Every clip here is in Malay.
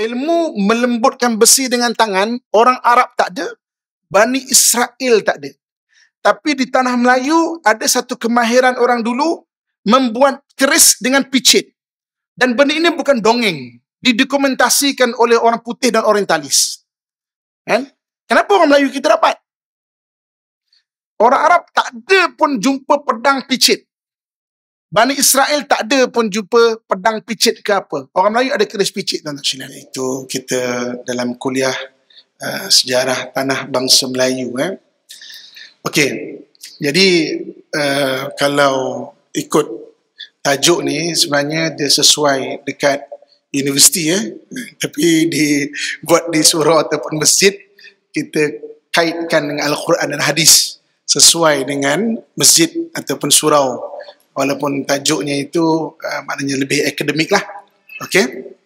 ilmu melembutkan besi dengan tangan, orang Arab tak ada, Bani Israel tak ada. Tapi di tanah Melayu ada satu kemahiran orang dulu membuat keris dengan picit. Dan benda ini bukan dongeng. Didokumentasikan oleh orang putih dan orientalis. Kan? Kenapa orang Melayu kita dapat? Orang Arab tak ada pun jumpa pedang picit. Bani Israel tak ada pun jumpa pedang picit ke apa. Orang Melayu ada keris picit tuan-tuan sekalian. Itu kita dalam kuliah uh, sejarah tanah bangsa Melayu eh. Okey. Jadi uh, kalau ikut tajuk ni sebenarnya dia sesuai dekat universiti eh tapi di buat di surau ataupun masjid kita kaitkan dengan al-Quran dan hadis sesuai dengan masjid ataupun surau walaupun tajuknya itu uh, maknanya lebih akademik lah okay?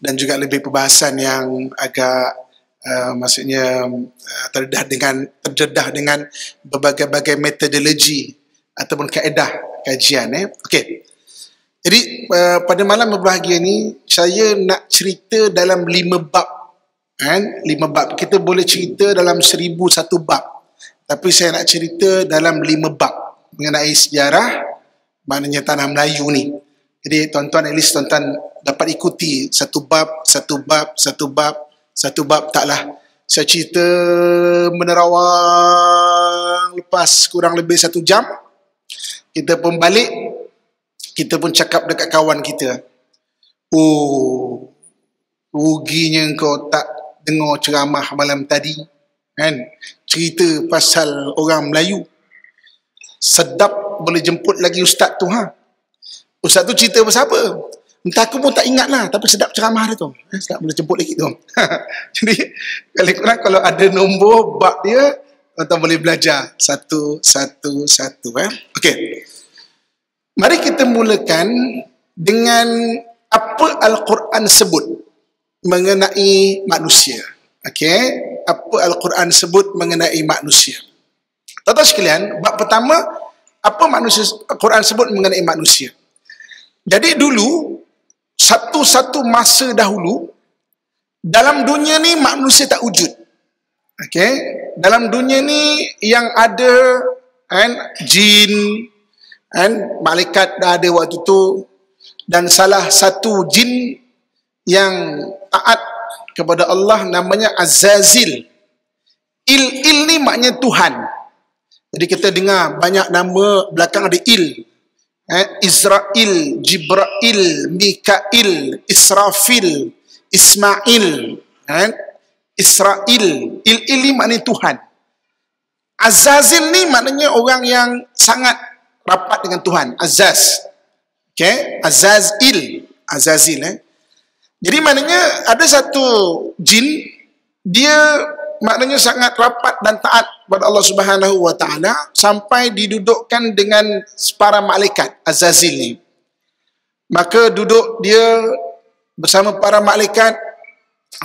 dan juga lebih perbahasan yang agak uh, maksudnya uh, terdedah dengan terdedah dengan berbagai-bagai metodologi ataupun kaedah kajian eh? okay. jadi uh, pada malam berbahagia ni saya nak cerita dalam lima bab kan? lima bab kita boleh cerita dalam seribu satu bab tapi saya nak cerita dalam lima bab mengenai sejarah maknanya tanah Melayu ni. Jadi tuan-tuan at least tuan-tuan dapat ikuti satu bab, satu bab, satu bab, satu bab taklah. Saya cerita menerawang lepas kurang lebih satu jam. Kita pun balik, kita pun cakap dekat kawan kita. Oh, ruginya kau tak dengar ceramah malam tadi. Kan? Cerita pasal orang Melayu. Sedap boleh jemput lagi ustaz tu ha. Ustaz tu cerita bersapa? Entah aku pun tak ingat lah. Tapi sedap ceramah dia tu. Eh, sedap boleh jemput lagi tu. Jadi, kalau kurang kalau ada nombor, bab dia, tuan boleh belajar. Satu, satu, satu. Eh? Okey. Mari kita mulakan dengan apa Al-Quran sebut mengenai manusia. Okey. Apa Al-Quran sebut mengenai manusia. Tuan-tuan sekalian, bab pertama, apa manusia Quran sebut mengenai manusia. Jadi dulu satu-satu masa dahulu dalam dunia ni manusia tak wujud. Okey, dalam dunia ni yang ada kan jin kan malaikat dah ada waktu tu dan salah satu jin yang taat kepada Allah namanya Azazil. Il il ni maknanya Tuhan. Jadi kita dengar banyak nama belakang ada il. Eh, Israel, Jibril, Mikail, Israfil, Ismail. Eh, Israel, il ini maknanya Tuhan. Azazil ni maknanya orang yang sangat rapat dengan Tuhan. Azaz. Okay? Azazil. Azazil eh. Jadi maknanya ada satu jin, dia maknanya sangat rapat dan taat kepada Allah Subhanahu wa taala sampai didudukkan dengan para malaikat Azazil ni. Maka duduk dia bersama para malaikat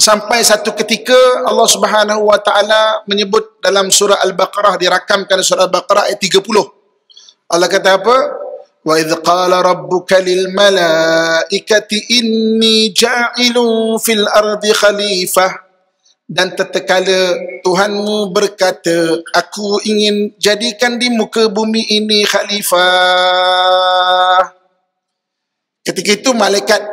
sampai satu ketika Allah Subhanahu wa taala menyebut dalam surah Al-Baqarah dirakamkan surah Al-Baqarah ayat 30. Allah kata apa? Wa idh qala rabbuka lil malaikati inni ja'ilun fil ardi khalifah dan tertekala Tuhanmu berkata aku ingin jadikan di muka bumi ini khalifah ketika itu malaikat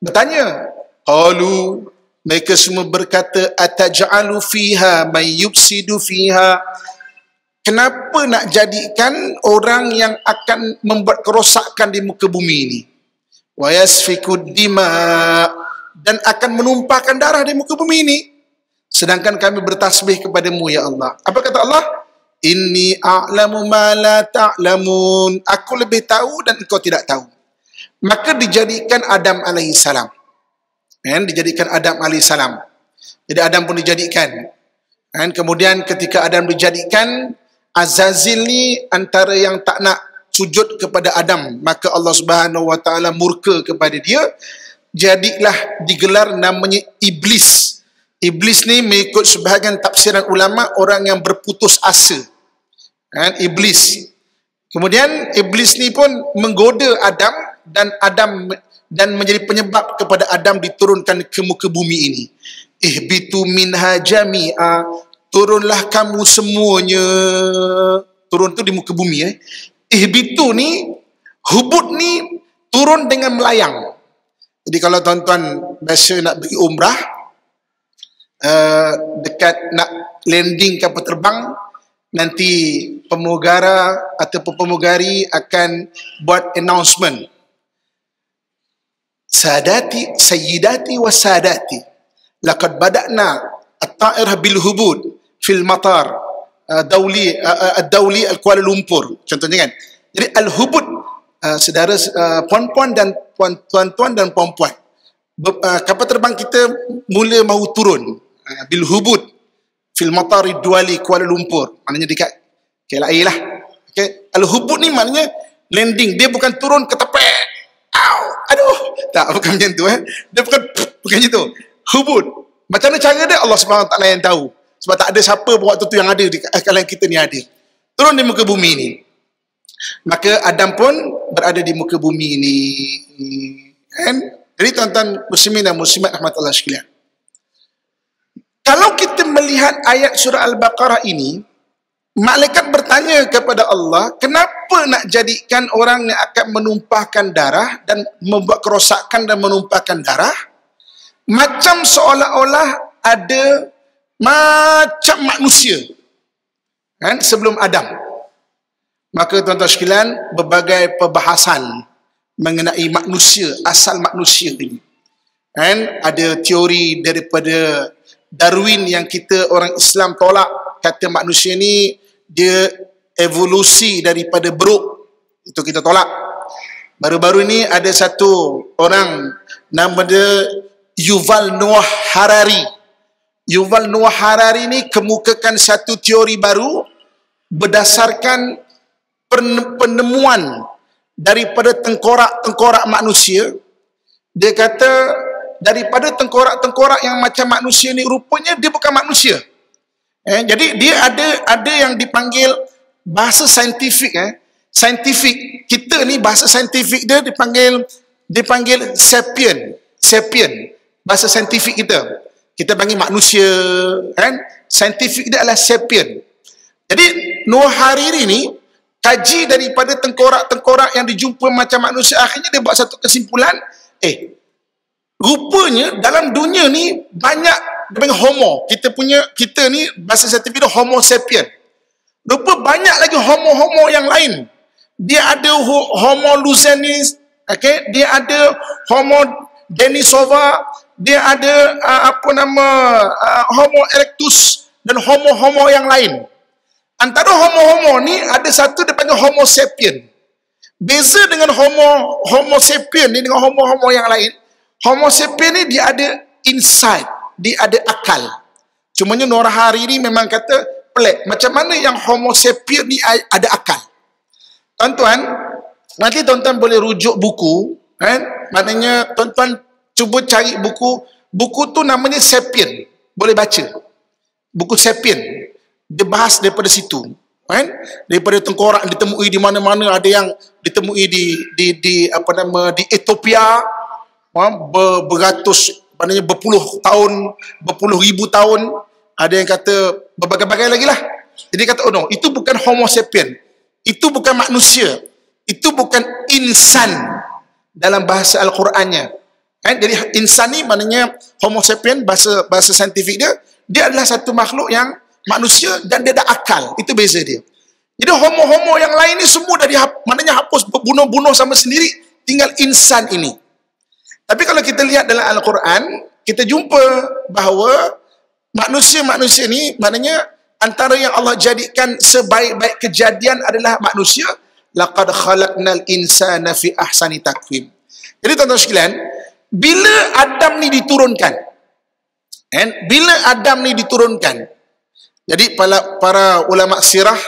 bertanya qalu mereka semua berkata ataj'alu fiha may yufsidu fiha kenapa nak jadikan orang yang akan membuat kerosakan di muka bumi ini wa dima dan akan menumpahkan darah di muka bumi ini sedangkan kami bertasbih kepadamu ya Allah apa kata Allah inni a'lamu ma la ta'lamun aku lebih tahu dan engkau tidak tahu maka dijadikan Adam alaihi salam kan dijadikan Adam alaihi salam jadi Adam pun dijadikan kan kemudian ketika Adam dijadikan Azazil ni antara yang tak nak sujud kepada Adam maka Allah Subhanahu wa taala murka kepada dia jadilah digelar namanya iblis Iblis ni mengikut sebahagian tafsiran ulama orang yang berputus asa. Kan iblis. Kemudian iblis ni pun menggoda Adam dan Adam dan menjadi penyebab kepada Adam diturunkan ke muka bumi ini. Eh bitu minha jami'a turunlah kamu semuanya. Turun tu di muka bumi eh. Eh bitu ni hubut ni turun dengan melayang. Jadi kalau tuan-tuan biasa nak pergi umrah, Eh, dekat nak landing kapal terbang nanti pemugara atau pemugari akan buat announcement sadati sayyidati wa sadati laqad badana at-ta'irah bil hubud fil matar eh, dauli ad-dauli eh, al-kuala lumpur contohnya kan jadi al-hubud Uh, saudara uh, puan-puan dan puan-tuan dan puan-puan kapal terbang kita mula mahu turun Eh, bil hubud fil matari duali Kuala Lumpur maknanya dekat KLIA lah okay. al hubud ni maknanya landing dia bukan turun ke tepi, Ow, aduh tak bukan macam tu eh. dia bukan bukan macam tu hubud macam mana cara dia Allah SWT yang tahu sebab tak ada siapa buat tu, tu yang ada di eh, kalangan kita ni ada turun di muka bumi ni maka Adam pun berada di muka bumi ni hmm. kan jadi tuan-tuan muslimin dan muslimat rahmatullah sekalian kalau kita melihat ayat surah Al-Baqarah ini, malaikat bertanya kepada Allah, kenapa nak jadikan orang yang akan menumpahkan darah dan membuat kerosakan dan menumpahkan darah? Macam seolah-olah ada macam manusia. Kan? Sebelum Adam. Maka tuan-tuan sekalian, berbagai perbahasan mengenai manusia, asal manusia ini. Kan? Ada teori daripada Darwin yang kita orang Islam tolak kata manusia ni dia evolusi daripada beruk itu kita tolak baru-baru ni ada satu orang nama dia Yuval Noah Harari Yuval Noah Harari ni kemukakan satu teori baru berdasarkan penemuan daripada tengkorak-tengkorak manusia dia kata daripada tengkorak-tengkorak yang macam manusia ni rupanya dia bukan manusia. Eh, jadi dia ada ada yang dipanggil bahasa saintifik eh saintifik kita ni bahasa saintifik dia dipanggil dipanggil sapien sapien bahasa saintifik kita kita panggil manusia kan saintifik dia adalah sapien jadi Noah Hariri ni kaji daripada tengkorak-tengkorak yang dijumpa macam manusia akhirnya dia buat satu kesimpulan eh rupanya dalam dunia ni banyak dipanggil homo. Kita punya kita ni bahasa saintifik homo sapien. Rupa banyak lagi homo-homo yang lain. Dia ada homo lucenis, okey, dia ada homo denisova, dia ada uh, apa nama uh, homo erectus dan homo-homo yang lain. Antara homo-homo ni ada satu dipanggil homo sapien. Beza dengan homo homo sapien ni dengan homo-homo yang lain, Homo sapiens ni dia ada insight, dia ada akal. Cuma ni orang hari ni memang kata pelik. Macam mana yang homo sapiens ni ada akal? Tuan-tuan, nanti tuan-tuan boleh rujuk buku, kan? Maknanya tuan-tuan cuba cari buku, buku tu namanya Sapien. Boleh baca. Buku Sapien. Dia bahas daripada situ, kan? Daripada tengkorak ditemui di mana-mana ada yang ditemui di di di apa nama di Ethiopia, Ha? beratus maknanya berpuluh tahun berpuluh ribu tahun ada yang kata berbagai-bagai lagi lah jadi kata oh no itu bukan homo sapien itu bukan manusia itu bukan insan dalam bahasa Al-Qurannya kan? jadi insan ni maknanya homo sapien bahasa bahasa saintifik dia dia adalah satu makhluk yang manusia dan dia ada akal itu beza dia jadi homo-homo yang lain ni semua dari maknanya hapus bunuh-bunuh sama sendiri tinggal insan ini tapi kalau kita lihat dalam Al-Quran, kita jumpa bahawa manusia-manusia ni maknanya antara yang Allah jadikan sebaik-baik kejadian adalah manusia laqad khalaqnal insana fi ahsani taqwim. Jadi tuan-tuan sekalian, bila Adam ni diturunkan and bila Adam ni diturunkan jadi para, para ulama sirah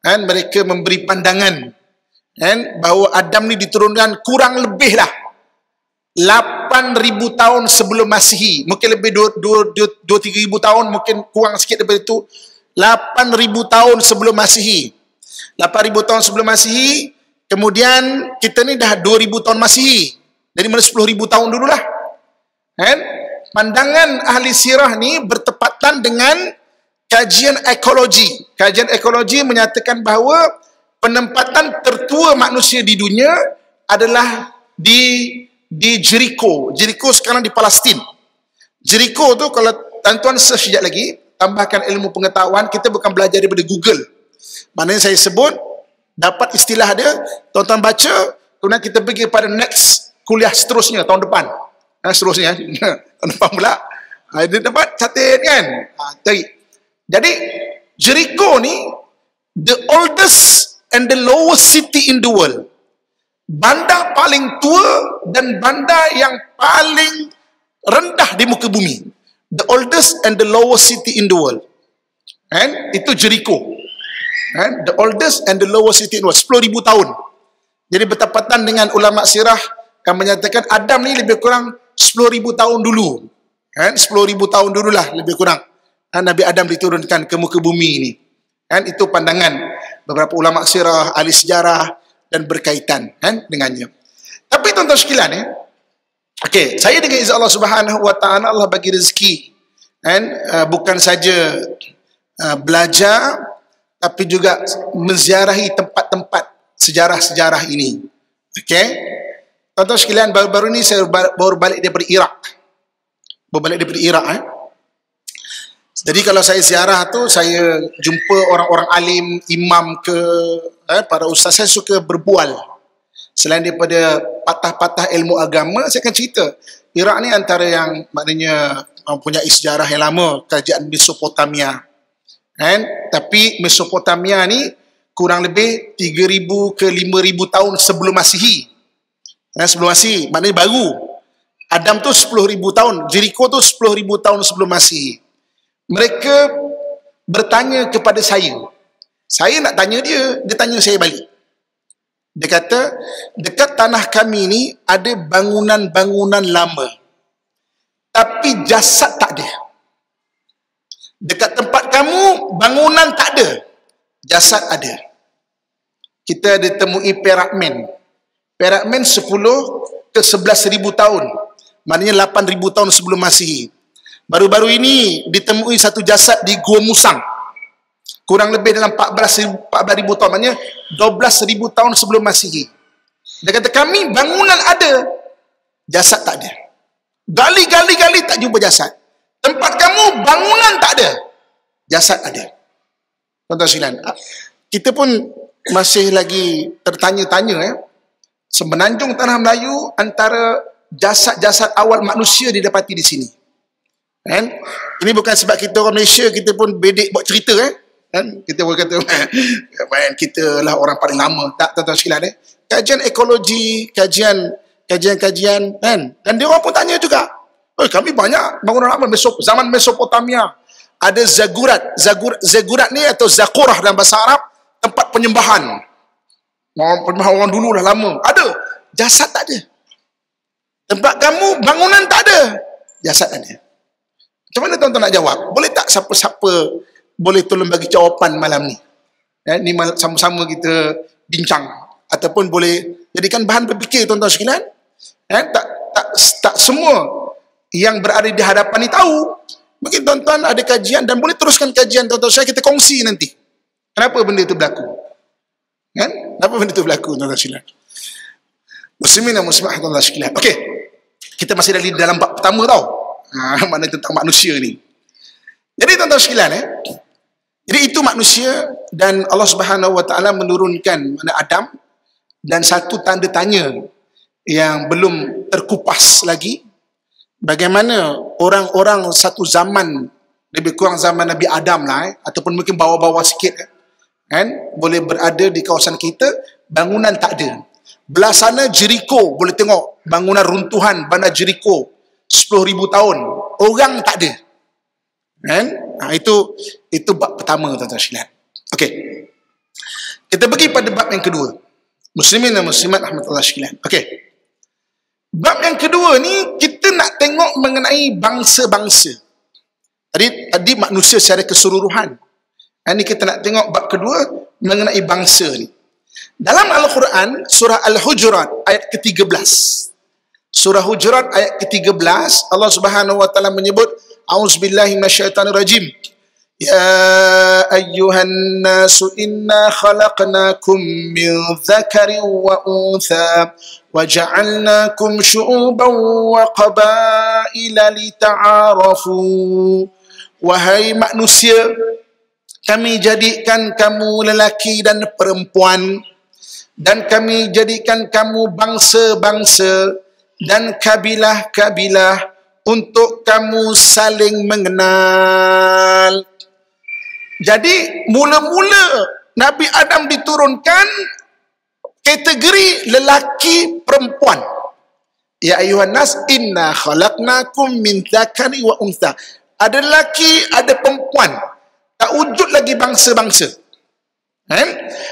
kan mereka memberi pandangan kan bahawa Adam ni diturunkan kurang lebih lah 8000 tahun sebelum Masihi, mungkin lebih 2-3000 tahun, mungkin kurang sikit daripada itu. 8000 tahun sebelum Masihi. 8000 tahun sebelum Masihi, kemudian kita ni dah 2000 tahun Masihi. Jadi mana 10000 tahun dululah. Kan? Pandangan ahli sirah ni bertepatan dengan kajian ekologi. Kajian ekologi menyatakan bahawa penempatan tertua manusia di dunia adalah di di Jericho. Jericho sekarang di Palestin. Jericho tu kalau tuan-tuan search sekejap lagi, tambahkan ilmu pengetahuan, kita bukan belajar daripada Google. Maknanya saya sebut, dapat istilah dia, tuan-tuan baca, kemudian kita pergi pada next kuliah seterusnya, tahun depan. Ha, eh, seterusnya, tahun depan pula. Ada ha, dapat catat kan? Ha, Jadi, Jericho ni, the oldest and the lowest city in the world bandar paling tua dan bandar yang paling rendah di muka bumi. The oldest and the lowest city in the world. And itu Jericho. And the oldest and the lowest city in the world. 10,000 tahun. Jadi bertepatan dengan ulama sirah yang menyatakan Adam ni lebih kurang 10,000 tahun dulu. And 10,000 tahun dululah lebih kurang. And Nabi Adam diturunkan ke muka bumi ini. And itu pandangan beberapa ulama sirah, ahli sejarah, dan berkaitan kan dengannya. Tapi tuan-tuan sekalian eh okey, saya dengan izin Allah Subhanahu wa taala Allah bagi rezeki kan uh, bukan saja uh, belajar tapi juga menziarahi tempat-tempat sejarah-sejarah ini. Okey. Tuan-tuan sekalian baru-baru ni saya baru balik daripada Iraq. balik daripada Iraq eh. Jadi kalau saya ziarah tu saya jumpa orang-orang alim, imam ke eh, para ustaz saya suka berbual. Selain daripada patah-patah ilmu agama, saya akan cerita. Irak ni antara yang maknanya mempunyai uh, sejarah yang lama, kerajaan Mesopotamia. Kan? Tapi Mesopotamia ni kurang lebih 3,000 ke 5,000 tahun sebelum Masihi. Kan? Sebelum Masihi, maknanya baru. Adam tu 10,000 tahun, Jericho tu 10,000 tahun sebelum Masihi. Mereka bertanya kepada saya, saya nak tanya dia, dia tanya saya balik. Dia kata, dekat tanah kami ni ada bangunan-bangunan lama. Tapi jasad tak ada. Dekat tempat kamu, bangunan tak ada. Jasad ada. Kita ada temui perakmen. Perakmen 10 ke 11 ribu tahun. Maknanya 8 ribu tahun sebelum masihi. Baru-baru ini ditemui satu jasad di Gua Musang kurang lebih dalam 14,000 14, tahun maknanya 12,000 tahun sebelum masihi dia kata kami bangunan ada jasad tak ada gali gali gali tak jumpa jasad tempat kamu bangunan tak ada jasad ada tuan-tuan silan ah, kita pun masih lagi tertanya-tanya ya. semenanjung tanah Melayu antara jasad-jasad awal manusia didapati di sini kan ini bukan sebab kita orang Malaysia kita pun bedik buat cerita eh? Kan? Kita boleh kata, man, kita lah orang paling lama. Tak, tak, tak, silat eh. Kajian ekologi, kajian, kajian-kajian, kan? Dan dia orang pun tanya juga. Oh, kami banyak bangunan lama, Mesop, zaman Mesopotamia. Ada Zagurat. Zagur, Zagurat ni atau Zakurah dalam bahasa Arab, tempat penyembahan. Orang, penyembahan orang dulu dah lama. Ada. Jasad tak ada. Tempat kamu, bangunan tak ada. Jasad tak ada. Macam mana tuan-tuan nak jawab? Boleh tak siapa-siapa boleh tolong bagi jawapan malam ni. Ya, ni sama-sama kita bincang ataupun boleh jadikan bahan berfikir tuan-tuan sekalian. Ya, tak, tak tak semua yang berada di hadapan ni tahu. Mungkin tuan-tuan ada kajian dan boleh teruskan kajian tuan-tuan saya kita kongsi nanti. Kenapa benda itu berlaku? Kan? Kenapa benda itu berlaku tuan-tuan sekalian? Muslimin dan muslimat tuan-tuan sekalian. Okey. Kita masih dari dalam bab pertama tau. Ha, mana tentang manusia ni. Jadi tuan-tuan sekalian eh, jadi itu manusia dan Allah Subhanahu Wa Taala menurunkan mana Adam dan satu tanda tanya yang belum terkupas lagi bagaimana orang-orang satu zaman lebih kurang zaman Nabi Adam lah eh, ataupun mungkin bawa-bawa sikit eh, kan boleh berada di kawasan kita bangunan tak ada belah sana Jericho boleh tengok bangunan runtuhan bandar Jericho 10,000 tahun orang tak ada Kan? Ha, itu itu bab pertama tuan-tuan silat. Okey. Kita pergi pada bab yang kedua. Muslimin dan muslimat rahmatullah sekalian. Okey. Bab yang kedua ni kita nak tengok mengenai bangsa-bangsa. Tadi tadi manusia secara keseluruhan. Ini kita nak tengok bab kedua mengenai bangsa ni. Dalam Al-Quran surah Al-Hujurat ayat ke-13. Surah Hujurat ayat ke-13 Allah Subhanahu wa taala menyebut أعوذ بالله من الشيطان الرجيم يا أيها الناس إنا خلقناكم من ذكر وأنثى وجعلناكم شعوبا وقبائل لتعارفوا وهي مأنسية kami jadikan kamu lelaki dan perempuan dan kami jadikan kamu bangsa-bangsa dan kabilah-kabilah untuk kamu saling mengenal. Jadi mula-mula Nabi Adam diturunkan kategori lelaki perempuan. Ya ayuhan nas inna khalaqnakum min dzakari wa unsa. Ada lelaki, ada perempuan. Tak wujud lagi bangsa-bangsa. Eh?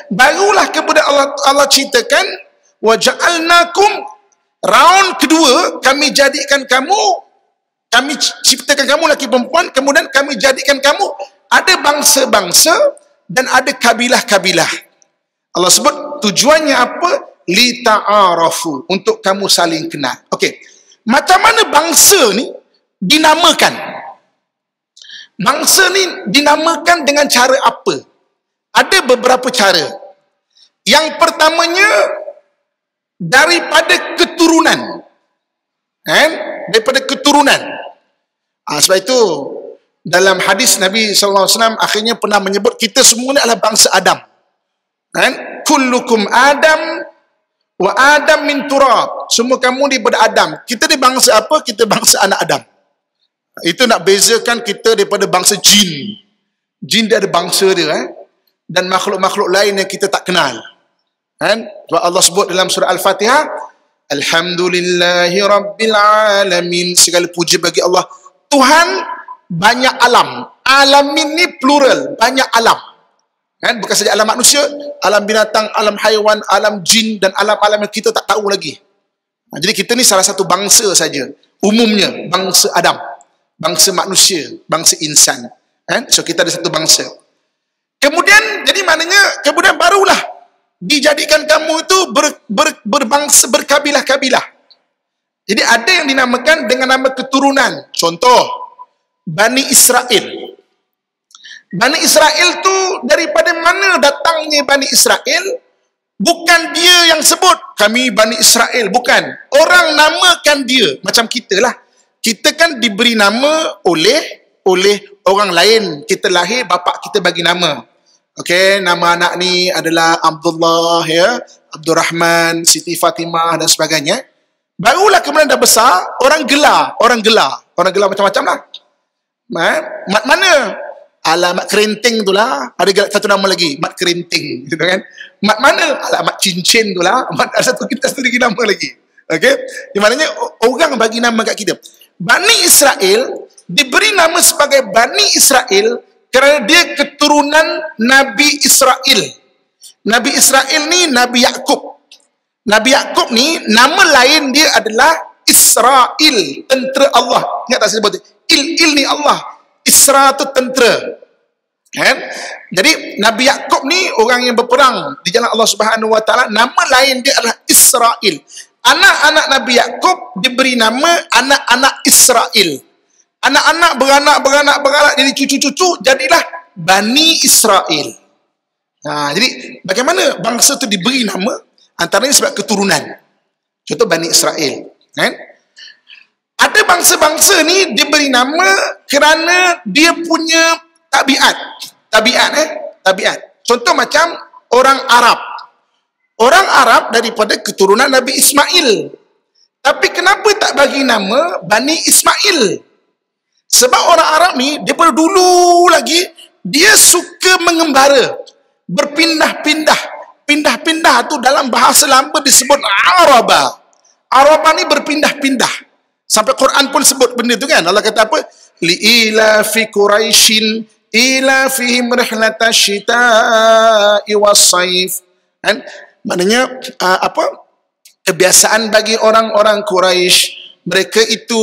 Barulah kepada Allah Allah ceritakan wa ja'alnakum round kedua kami jadikan kamu kami ciptakan kamu laki perempuan kemudian kami jadikan kamu ada bangsa-bangsa dan ada kabilah-kabilah Allah sebut tujuannya apa li ta'arafu untuk kamu saling kenal okey macam mana bangsa ni dinamakan bangsa ni dinamakan dengan cara apa ada beberapa cara yang pertamanya daripada keturunan eh? daripada keturunan Ha, sebab itu dalam hadis Nabi SAW akhirnya pernah menyebut kita semua ni adalah bangsa Adam. Kan? Kullukum Adam wa Adam min turab. Semua kamu ni daripada Adam. Kita ni bangsa apa? Kita bangsa anak Adam. Itu nak bezakan kita daripada bangsa jin. Jin dia ada bangsa dia. Eh? Dan makhluk-makhluk lain yang kita tak kenal. Kan? Sebab Allah sebut dalam surah Al-Fatihah, Alhamdulillahi Alamin. Segala puji bagi Allah Tuhan banyak alam. Alam ini plural, banyak alam. Kan? Bukan saja alam manusia, alam binatang, alam haiwan, alam jin dan alam-alam yang kita tak tahu lagi. Ha, jadi kita ni salah satu bangsa saja. Umumnya, bangsa Adam. Bangsa manusia, bangsa insan. Kan? So kita ada satu bangsa. Kemudian, jadi maknanya, kemudian barulah dijadikan kamu itu ber, ber, berbangsa, berkabilah-kabilah. Jadi ada yang dinamakan dengan nama keturunan. Contoh, Bani Israel. Bani Israel tu daripada mana datangnya Bani Israel? Bukan dia yang sebut kami Bani Israel. Bukan. Orang namakan dia. Macam kita lah. Kita kan diberi nama oleh oleh orang lain. Kita lahir, bapak kita bagi nama. Okay, nama anak ni adalah Abdullah, ya, Abdul Rahman, Siti Fatimah dan sebagainya. Barulah kemudian dah besar, orang gelar. Orang gelar. Orang gelar macam-macam lah. Eh, mat mana? Alamat kerinting tu lah. Ada gelar satu nama lagi. Mat kerinting. Gitu kan? Mat mana? Alamat cincin tu lah. Mat ada satu kita sendiri nama lagi. Okay? Di maknanya orang bagi nama kat kita. Bani Israel diberi nama sebagai Bani Israel kerana dia keturunan Nabi Israel. Nabi Israel ni Nabi Yakub. Nabi Yakub ni nama lain dia adalah Israel, tentera Allah. Ingat tak saya sebut? Il il ni Allah. Isra tu tentera. Kan? Jadi Nabi Yakub ni orang yang berperang di jalan Allah Subhanahu Wa Taala. Nama lain dia adalah Israel. Anak-anak Nabi Yakub diberi nama anak-anak Israel. Anak-anak beranak-beranak beranak jadi cucu-cucu jadilah Bani Israel. Nah, ha, jadi bagaimana bangsa itu diberi nama? Antaranya sebab keturunan. Contoh Bani Israel. Kan? Ada bangsa-bangsa ni diberi nama kerana dia punya tabiat. Tabiat eh? Tabiat. Contoh macam orang Arab. Orang Arab daripada keturunan Nabi Ismail. Tapi kenapa tak bagi nama Bani Ismail? Sebab orang Arab ni, daripada dulu lagi, dia suka mengembara, berpindah-pindah pindah-pindah tu dalam bahasa lama disebut araba. Araba ni berpindah-pindah. Sampai Quran pun sebut benda tu kan. Allah kata apa? Li ila fi quraishin ila fihim rihlatasyita'i saif. Kan? Maknanya ah, apa? Kebiasaan bagi orang-orang Quraisy mereka itu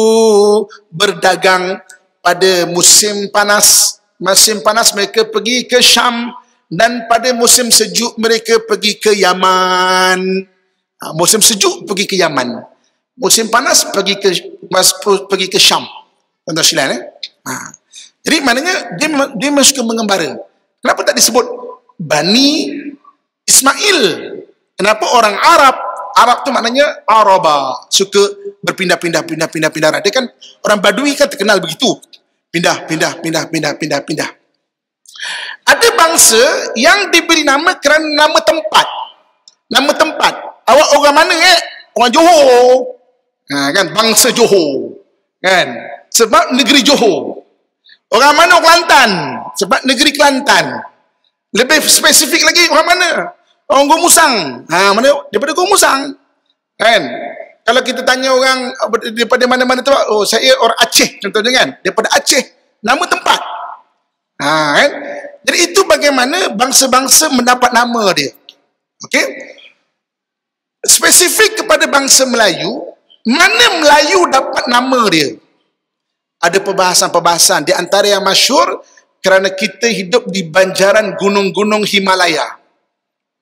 berdagang pada musim panas. Musim panas mereka pergi ke Syam dan pada musim sejuk mereka pergi ke Yaman. Ha, musim sejuk pergi ke Yaman. Musim panas pergi ke mas, pergi ke Syam. Tuan-tuan sekalian eh. Ha. Jadi maknanya dia dia memang suka mengembara. Kenapa tak disebut Bani Ismail? Kenapa orang Arab? Arab tu maknanya Araba. Suka berpindah-pindah, pindah-pindah, pindah-pindah. Dia kan orang Badui kan terkenal begitu. Pindah, pindah, pindah, pindah, pindah, pindah. pindah. Ada bangsa yang diberi nama kerana nama tempat. Nama tempat. Awak orang mana eh? Orang Johor. Ha, kan? Bangsa Johor. Kan? Sebab negeri Johor. Orang mana orang Kelantan? Sebab negeri Kelantan. Lebih spesifik lagi orang mana? Orang Gua Musang. Ha, mana? Daripada Gua Musang. Kan? Kalau kita tanya orang daripada mana-mana tempat, oh saya orang Aceh contohnya kan. Daripada Aceh. Nama tempat. Ha, kan? Jadi itu bagaimana bangsa-bangsa mendapat nama dia. Okey. Spesifik kepada bangsa Melayu, mana Melayu dapat nama dia? Ada perbahasan-perbahasan di antara yang masyur kerana kita hidup di banjaran gunung-gunung Himalaya.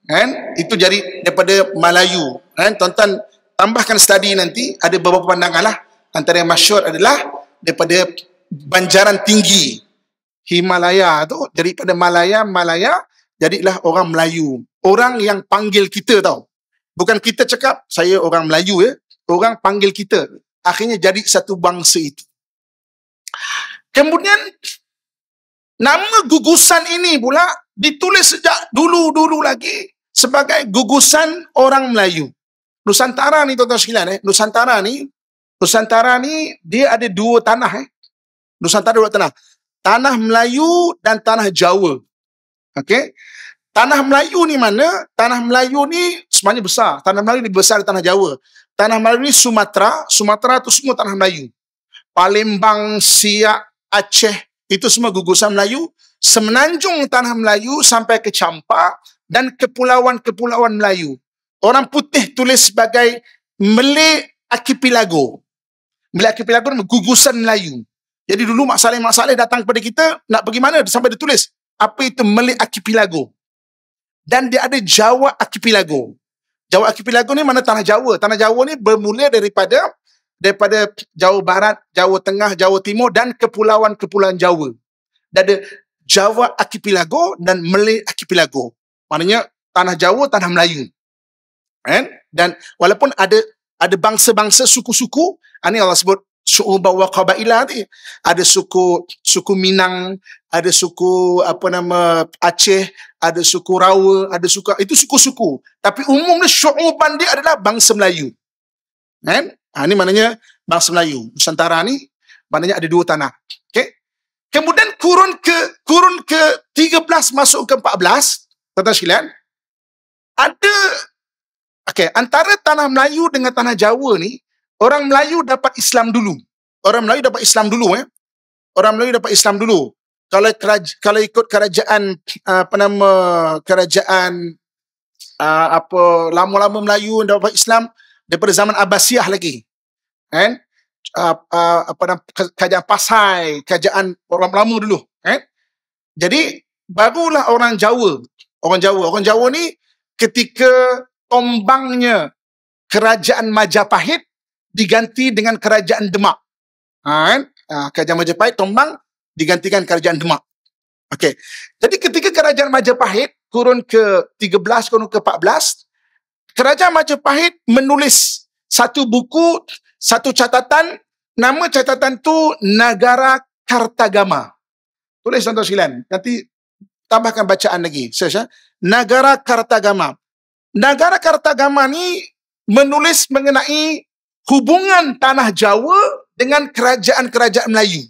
Kan? Itu jadi daripada Melayu. Kan? Tonton tambahkan study nanti, ada beberapa pandangan lah. Antara yang masyur adalah daripada banjaran tinggi. Himalaya tu daripada Malaya Malaya jadilah orang Melayu orang yang panggil kita tau bukan kita cakap saya orang Melayu ya orang panggil kita akhirnya jadi satu bangsa itu kemudian nama gugusan ini pula ditulis sejak dulu-dulu lagi sebagai gugusan orang Melayu Nusantara ni tuan-tuan sekalian eh Nusantara ni Nusantara ni dia ada dua tanah eh Nusantara dua tanah tanah Melayu dan tanah Jawa. Okey. Tanah Melayu ni mana? Tanah Melayu ni sebenarnya besar. Tanah Melayu ni besar di tanah Jawa. Tanah Melayu ni Sumatera. Sumatera tu semua tanah Melayu. Palembang, Siak, Aceh. Itu semua gugusan Melayu. Semenanjung tanah Melayu sampai ke Campak. Dan kepulauan-kepulauan Melayu. Orang putih tulis sebagai Melik Akipilago. Melik Akipilago ni gugusan Melayu. Jadi dulu Mak Saleh, Mak Saleh datang kepada kita, nak pergi mana? Sampai dia tulis, apa itu Melik Akipilago. Dan dia ada Jawa Akipilago. Jawa Akipilago ni mana tanah Jawa? Tanah Jawa ni bermula daripada daripada Jawa Barat, Jawa Tengah, Jawa Timur dan kepulauan-kepulauan Jawa. Dan ada Jawa Akipilago dan Melik Akipilago. Maknanya tanah Jawa, tanah Melayu. Kan? Dan walaupun ada ada bangsa-bangsa suku-suku, ini ah, Allah sebut su'ubah wa qabailah ni. Ada suku suku Minang, ada suku apa nama Aceh, ada suku Rawa, ada suku itu suku-suku. Tapi umumnya su'uban dia adalah bangsa Melayu. Kan? Ha, ini maknanya bangsa Melayu. Nusantara ni maknanya ada dua tanah. Okey. Kemudian kurun ke kurun ke 13 masuk ke 14 tentang silan. Ada Okey, antara tanah Melayu dengan tanah Jawa ni Orang Melayu dapat Islam dulu. Orang Melayu dapat Islam dulu eh. Orang Melayu dapat Islam dulu. Kalau keraja, kalau ikut kerajaan ah, apa nama kerajaan ah, apa lama-lama Melayu dapat Islam daripada zaman Abbasiyah lagi. Kan? Ah, apa nama kerajaan Pasai, kerajaan orang lama dulu, kan? Jadi barulah orang Jawa. Orang Jawa, orang Jawa ni ketika tombangnya kerajaan Majapahit diganti dengan kerajaan Demak. Ha, kan? ha kerajaan Majapahit tumbang digantikan kerajaan Demak. Okey. Jadi ketika kerajaan Majapahit turun ke 13 turun ke 14, kerajaan Majapahit menulis satu buku, satu catatan, nama catatan tu Negara Kartagama. Tulis contoh sekalian. Nanti tambahkan bacaan lagi. Search, ya. Eh. Negara Kartagama. Negara Kartagama ni menulis mengenai hubungan tanah Jawa dengan kerajaan-kerajaan Melayu.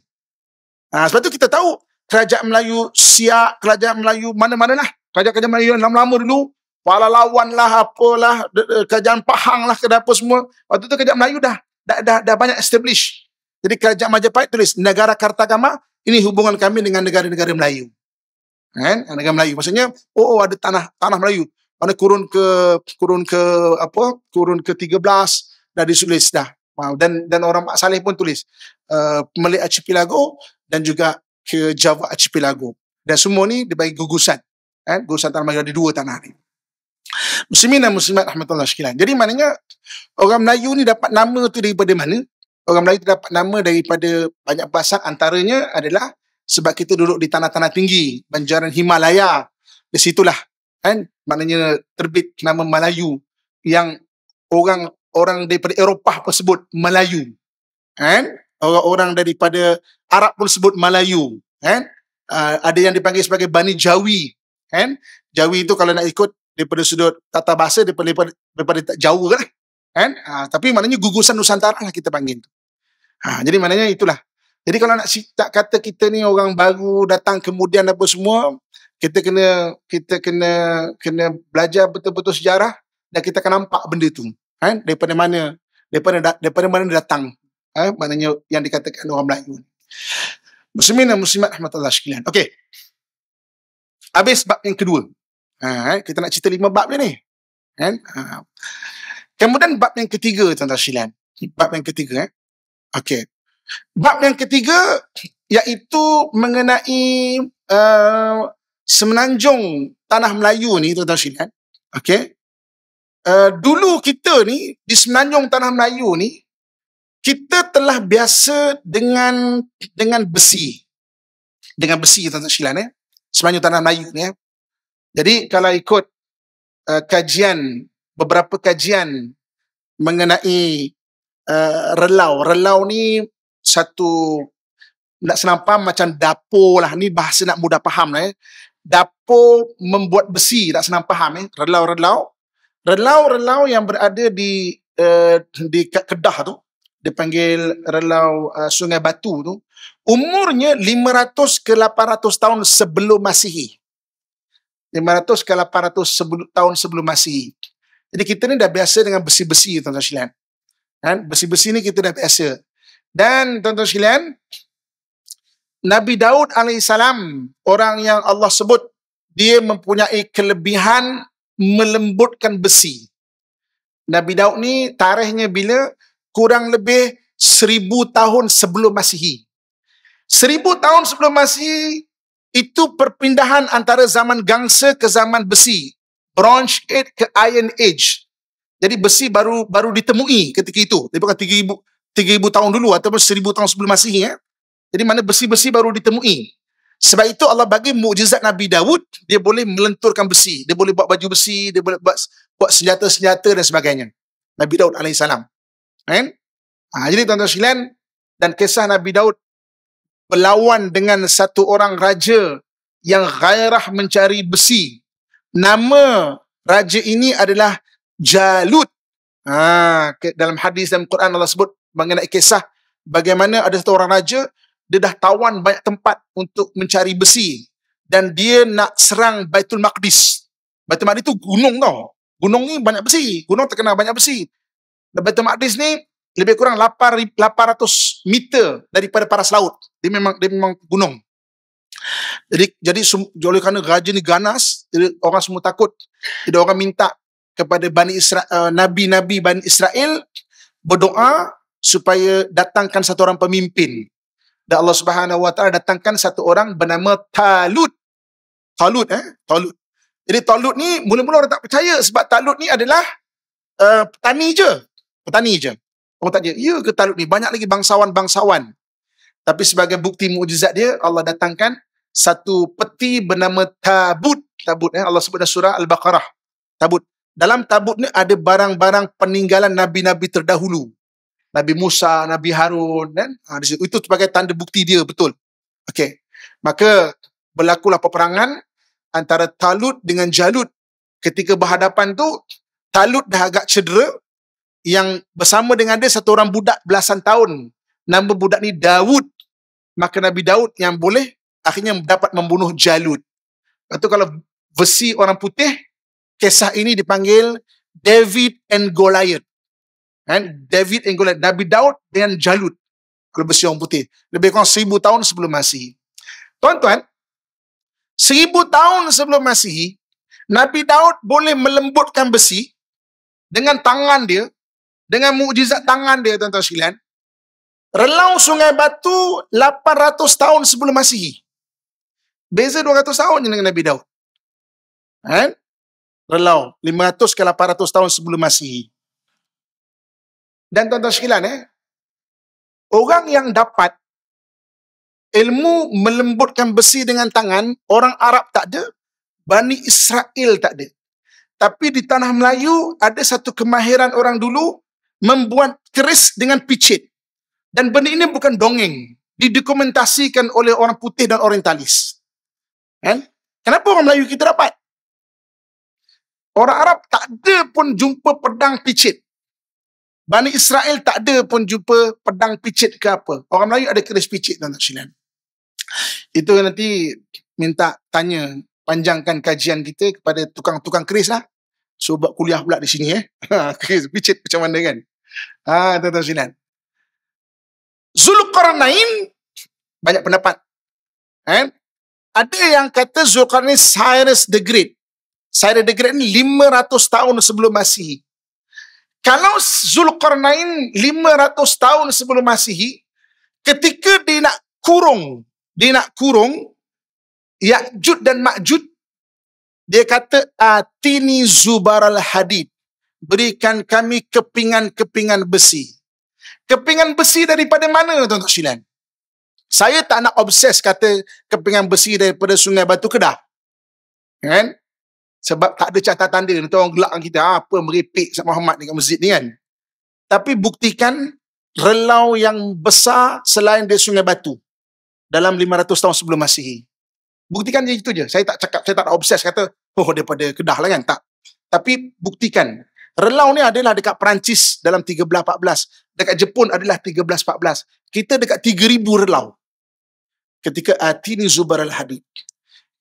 Nah, ha, sebab tu kita tahu kerajaan Melayu siak, kerajaan Melayu mana-mana lah. Kerajaan-kerajaan Melayu yang lama-lama dulu, Pala lawan lah, apalah, kerajaan Pahang lah, kerajaan apa semua. Waktu tu kerajaan Melayu dah, dah, dah, dah banyak establish. Jadi kerajaan Majapahit tulis, negara Kartagama, ini hubungan kami dengan negara-negara Melayu. Kan? Negara Melayu. Maksudnya, oh, oh ada tanah tanah Melayu. Mana kurun ke, kurun ke, apa, kurun ke dah ditulis dah. Dan dan orang Mak Saleh pun tulis uh, eh, Melik Archipelago dan juga ke Java Archipelago. Dan semua ni dia bagi gugusan. Eh, gugusan tanah Melayu ada dua tanah ni. Muslimin dan Muslimat Rahmatullah Sekilan. Jadi maknanya orang Melayu ni dapat nama tu daripada mana? Orang Melayu tu dapat nama daripada banyak bahasa. antaranya adalah sebab kita duduk di tanah-tanah tinggi, banjaran Himalaya. Di situlah kan maknanya terbit nama Melayu yang orang orang daripada Eropah pun sebut Melayu. Kan? Orang-orang daripada Arab pun sebut Melayu. Kan? Uh, ada yang dipanggil sebagai Bani Jawi. Kan? Jawi itu kalau nak ikut daripada sudut tata bahasa daripada daripada, daripada Jawa lah, kan? Kan? Uh, tapi maknanya gugusan Nusantara lah kita panggil tu. Ah, jadi maknanya itulah. Jadi kalau nak tak kata kita ni orang baru datang kemudian apa semua, kita kena kita kena kena belajar betul-betul sejarah dan kita akan nampak benda tu ha? daripada mana daripada daripada mana dia datang ha? maknanya yang dikatakan orang Melayu muslimin dan muslimat rahmatullah sekalian okey habis bab yang kedua ha, eh, kita nak cerita lima bab ni kan ha. kemudian bab yang ketiga tuan-tuan sekalian bab yang ketiga eh okey bab yang ketiga iaitu mengenai uh, semenanjung tanah Melayu ni tuan-tuan sekalian okey Eh, dulu kita ni di semenanjung tanah Melayu ni kita telah biasa dengan dengan besi. Dengan besi tuan-tuan silan ya. Eh. Semenanjung tanah Melayu ni ya. Jadi kalau ikut uh, kajian beberapa kajian mengenai uh, relau. Relau ni satu nak senang faham macam dapur lah. Ni bahasa nak mudah faham lah ya. Dapur membuat besi tak senang faham ya. Relau-relau relau-relau yang berada di uh, di Kedah tu dipanggil relau uh, eh, Sungai Batu tu umurnya 500 ke 800 tahun sebelum Masihi. 500 ke 800 sebelum, tahun sebelum Masihi. Jadi kita ni dah biasa dengan besi-besi tuan-tuan sekalian. Kan? Besi-besi ni kita dah biasa. Dan tuan-tuan sekalian Nabi Daud alaihissalam orang yang Allah sebut dia mempunyai kelebihan melembutkan besi. Nabi Daud ni tarikhnya bila kurang lebih seribu tahun sebelum Masihi. Seribu tahun sebelum Masihi itu perpindahan antara zaman gangsa ke zaman besi. Bronze Age ke Iron Age. Jadi besi baru baru ditemui ketika itu. Dia bukan tiga ribu tahun dulu ataupun seribu tahun sebelum Masihi ya. Jadi mana besi-besi baru ditemui. Sebab itu Allah bagi mukjizat Nabi Dawud, dia boleh melenturkan besi, dia boleh buat baju besi, dia boleh buat buat senjata-senjata dan sebagainya. Nabi Dawud alaihi Kan? Ha, jadi tuan-tuan sekalian dan kisah Nabi Dawud berlawan dengan satu orang raja yang gairah mencari besi. Nama raja ini adalah Jalud. Ha, dalam hadis dan Quran Allah sebut mengenai kisah bagaimana ada satu orang raja dia dah tawan banyak tempat untuk mencari besi dan dia nak serang Baitul Maqdis. Baitul Maqdis tu gunung tau. Gunung ni banyak besi. Gunung terkena banyak besi. Dan Baitul Maqdis ni lebih kurang 800 meter daripada paras laut. Dia memang dia memang gunung. Jadi jadi oleh kerana raja ni ganas, jadi orang semua takut. Jadi orang minta kepada Bani Israel, eh, Nabi-Nabi Bani Israel berdoa supaya datangkan satu orang pemimpin dan Allah Subhanahu Wa Taala datangkan satu orang bernama Talut. Talut eh, Talut. Jadi Talut ni mula-mula orang tak percaya sebab Talut ni adalah uh, petani je. Petani je. Orang tak dia, ya ke Talut ni? Banyak lagi bangsawan-bangsawan. Tapi sebagai bukti mukjizat dia, Allah datangkan satu peti bernama Tabut. Tabut eh, Allah sebut dalam surah Al-Baqarah. Tabut. Dalam tabut ni ada barang-barang peninggalan nabi-nabi terdahulu. Nabi Musa, Nabi Harun kan? Ha, di situ. Itu sebagai tanda bukti dia betul. Okey. Maka berlakulah peperangan antara Talut dengan Jalut. Ketika berhadapan tu Talut dah agak cedera yang bersama dengan dia satu orang budak belasan tahun. Nama budak ni Dawud. Maka Nabi Dawud yang boleh akhirnya dapat membunuh Jalut. Lepas kalau versi orang putih, kisah ini dipanggil David and Goliath. Kan? David dan Goliath. Nabi Daud dengan Jalut. Kalau besi orang putih. Lebih kurang seribu tahun sebelum Masihi. Tuan-tuan, seribu tahun sebelum Masihi, Nabi Daud boleh melembutkan besi dengan tangan dia, dengan mukjizat tangan dia, tuan-tuan sekalian. Relau sungai batu 800 tahun sebelum Masihi. Beza 200 tahun dengan Nabi Daud. Kan? Relau 500 ke 800 tahun sebelum Masihi. Dan tuan-tuan sekalian eh, orang yang dapat ilmu melembutkan besi dengan tangan, orang Arab tak ada, Bani Israel tak ada. Tapi di tanah Melayu ada satu kemahiran orang dulu membuat keris dengan picit. Dan benda ini bukan dongeng. Didokumentasikan oleh orang putih dan orientalis. Kan? Kenapa orang Melayu kita dapat? Orang Arab tak ada pun jumpa pedang picit. Bani Israel tak ada pun jumpa pedang picit ke apa. Orang Melayu ada keris picit tuan-tuan sekalian. Itu nanti minta tanya panjangkan kajian kita kepada tukang-tukang keris lah. So buat kuliah pula di sini eh. Ha, keris picit macam mana kan. Ha, tuan-tuan sekalian. Zulqarnain banyak pendapat. Eh? Ada yang kata Zulqarnain Cyrus the Great. Cyrus the Great ni 500 tahun sebelum Masihi kalau Zulkarnain 500 tahun sebelum Masihi ketika dia nak kurung dia nak kurung Ya'jud dan Ma'jud dia kata atini al hadid berikan kami kepingan-kepingan besi kepingan besi daripada mana tuan-tuan silan saya tak nak obses kata kepingan besi daripada sungai batu kedah kan sebab tak ada catatan tanda nanti orang gelakkan kita ah, apa merepek Ustaz Muhammad dekat masjid ni kan tapi buktikan relau yang besar selain dari sungai batu dalam 500 tahun sebelum masihi buktikan je itu je saya tak cakap saya tak obses kata oh daripada kedah lah kan tak tapi buktikan relau ni adalah dekat Perancis dalam 1314 dekat Jepun adalah 1314 kita dekat 3000 relau ketika atini zubar al hadid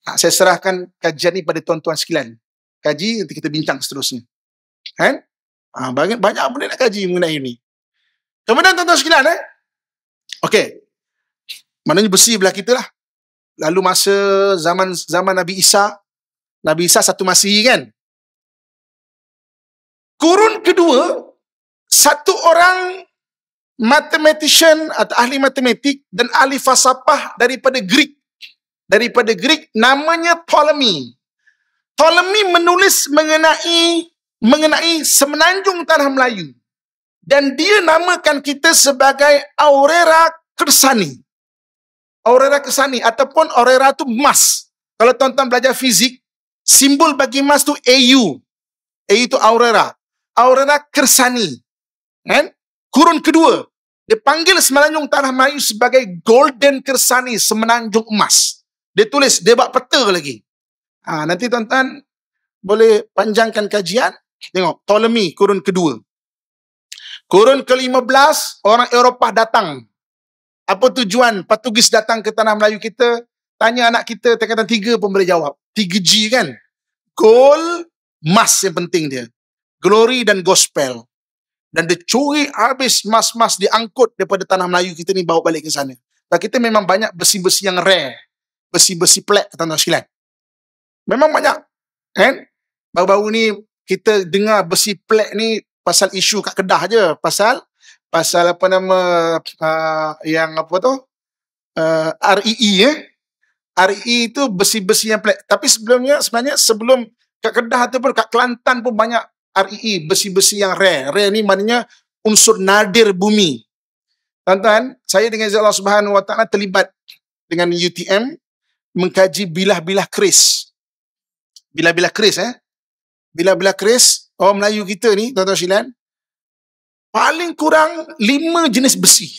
Ha, saya serahkan kajian ni pada tuan-tuan sekalian. Kaji nanti kita bincang seterusnya. Kan? Ha, banyak, banyak benda nak kaji mengenai ini. Kemudian tuan-tuan sekalian eh. Okey. Maknanya besi belah kita lah. Lalu masa zaman zaman Nabi Isa. Nabi Isa satu masih kan? Kurun kedua, satu orang matematician atau ahli matematik dan ahli falsafah daripada Greek daripada Greek namanya Ptolemy. Ptolemy menulis mengenai mengenai semenanjung tanah Melayu dan dia namakan kita sebagai Aurora Kersani. Aurora Kersani ataupun Aurora tu emas. Kalau tuan-tuan belajar fizik, simbol bagi emas tu AU. AU itu Aurora. Aurora Kersani. Kan? Kurun kedua. dipanggil semenanjung tanah Melayu sebagai Golden Kersani, semenanjung emas. Dia tulis, dia buat peta lagi. Ha, nanti tuan-tuan boleh panjangkan kajian. Tengok, Ptolemy, kurun kedua. Kurun ke-15, orang Eropah datang. Apa tujuan Portugis datang ke tanah Melayu kita? Tanya anak kita, tekatan tiga pun boleh jawab. 3G kan? Gold, emas yang penting dia. Glory dan gospel. Dan dia curi habis mas-mas diangkut daripada tanah Melayu kita ni bawa balik ke sana. Dan kita memang banyak besi-besi yang rare besi-besi pelat ke tuan-tuan Memang banyak. Kan? Baru-baru ni kita dengar besi pelat ni pasal isu kat Kedah je. Pasal pasal apa nama uh, yang apa tu? Uh, ah, REE e, eh. REE e tu besi-besi yang pelat. Tapi sebelumnya sebenarnya sebelum kat Kedah tu pun kat Kelantan pun banyak REE e, besi-besi yang rare. Rare ni maknanya unsur nadir bumi. Tuan-tuan, saya dengan Zia Allah Subhanahu Wa Ta'ala terlibat dengan UTM mengkaji bilah-bilah keris. Bilah-bilah keris eh. Bilah-bilah keris orang Melayu kita ni, tuan-tuan silan, paling kurang lima jenis besi.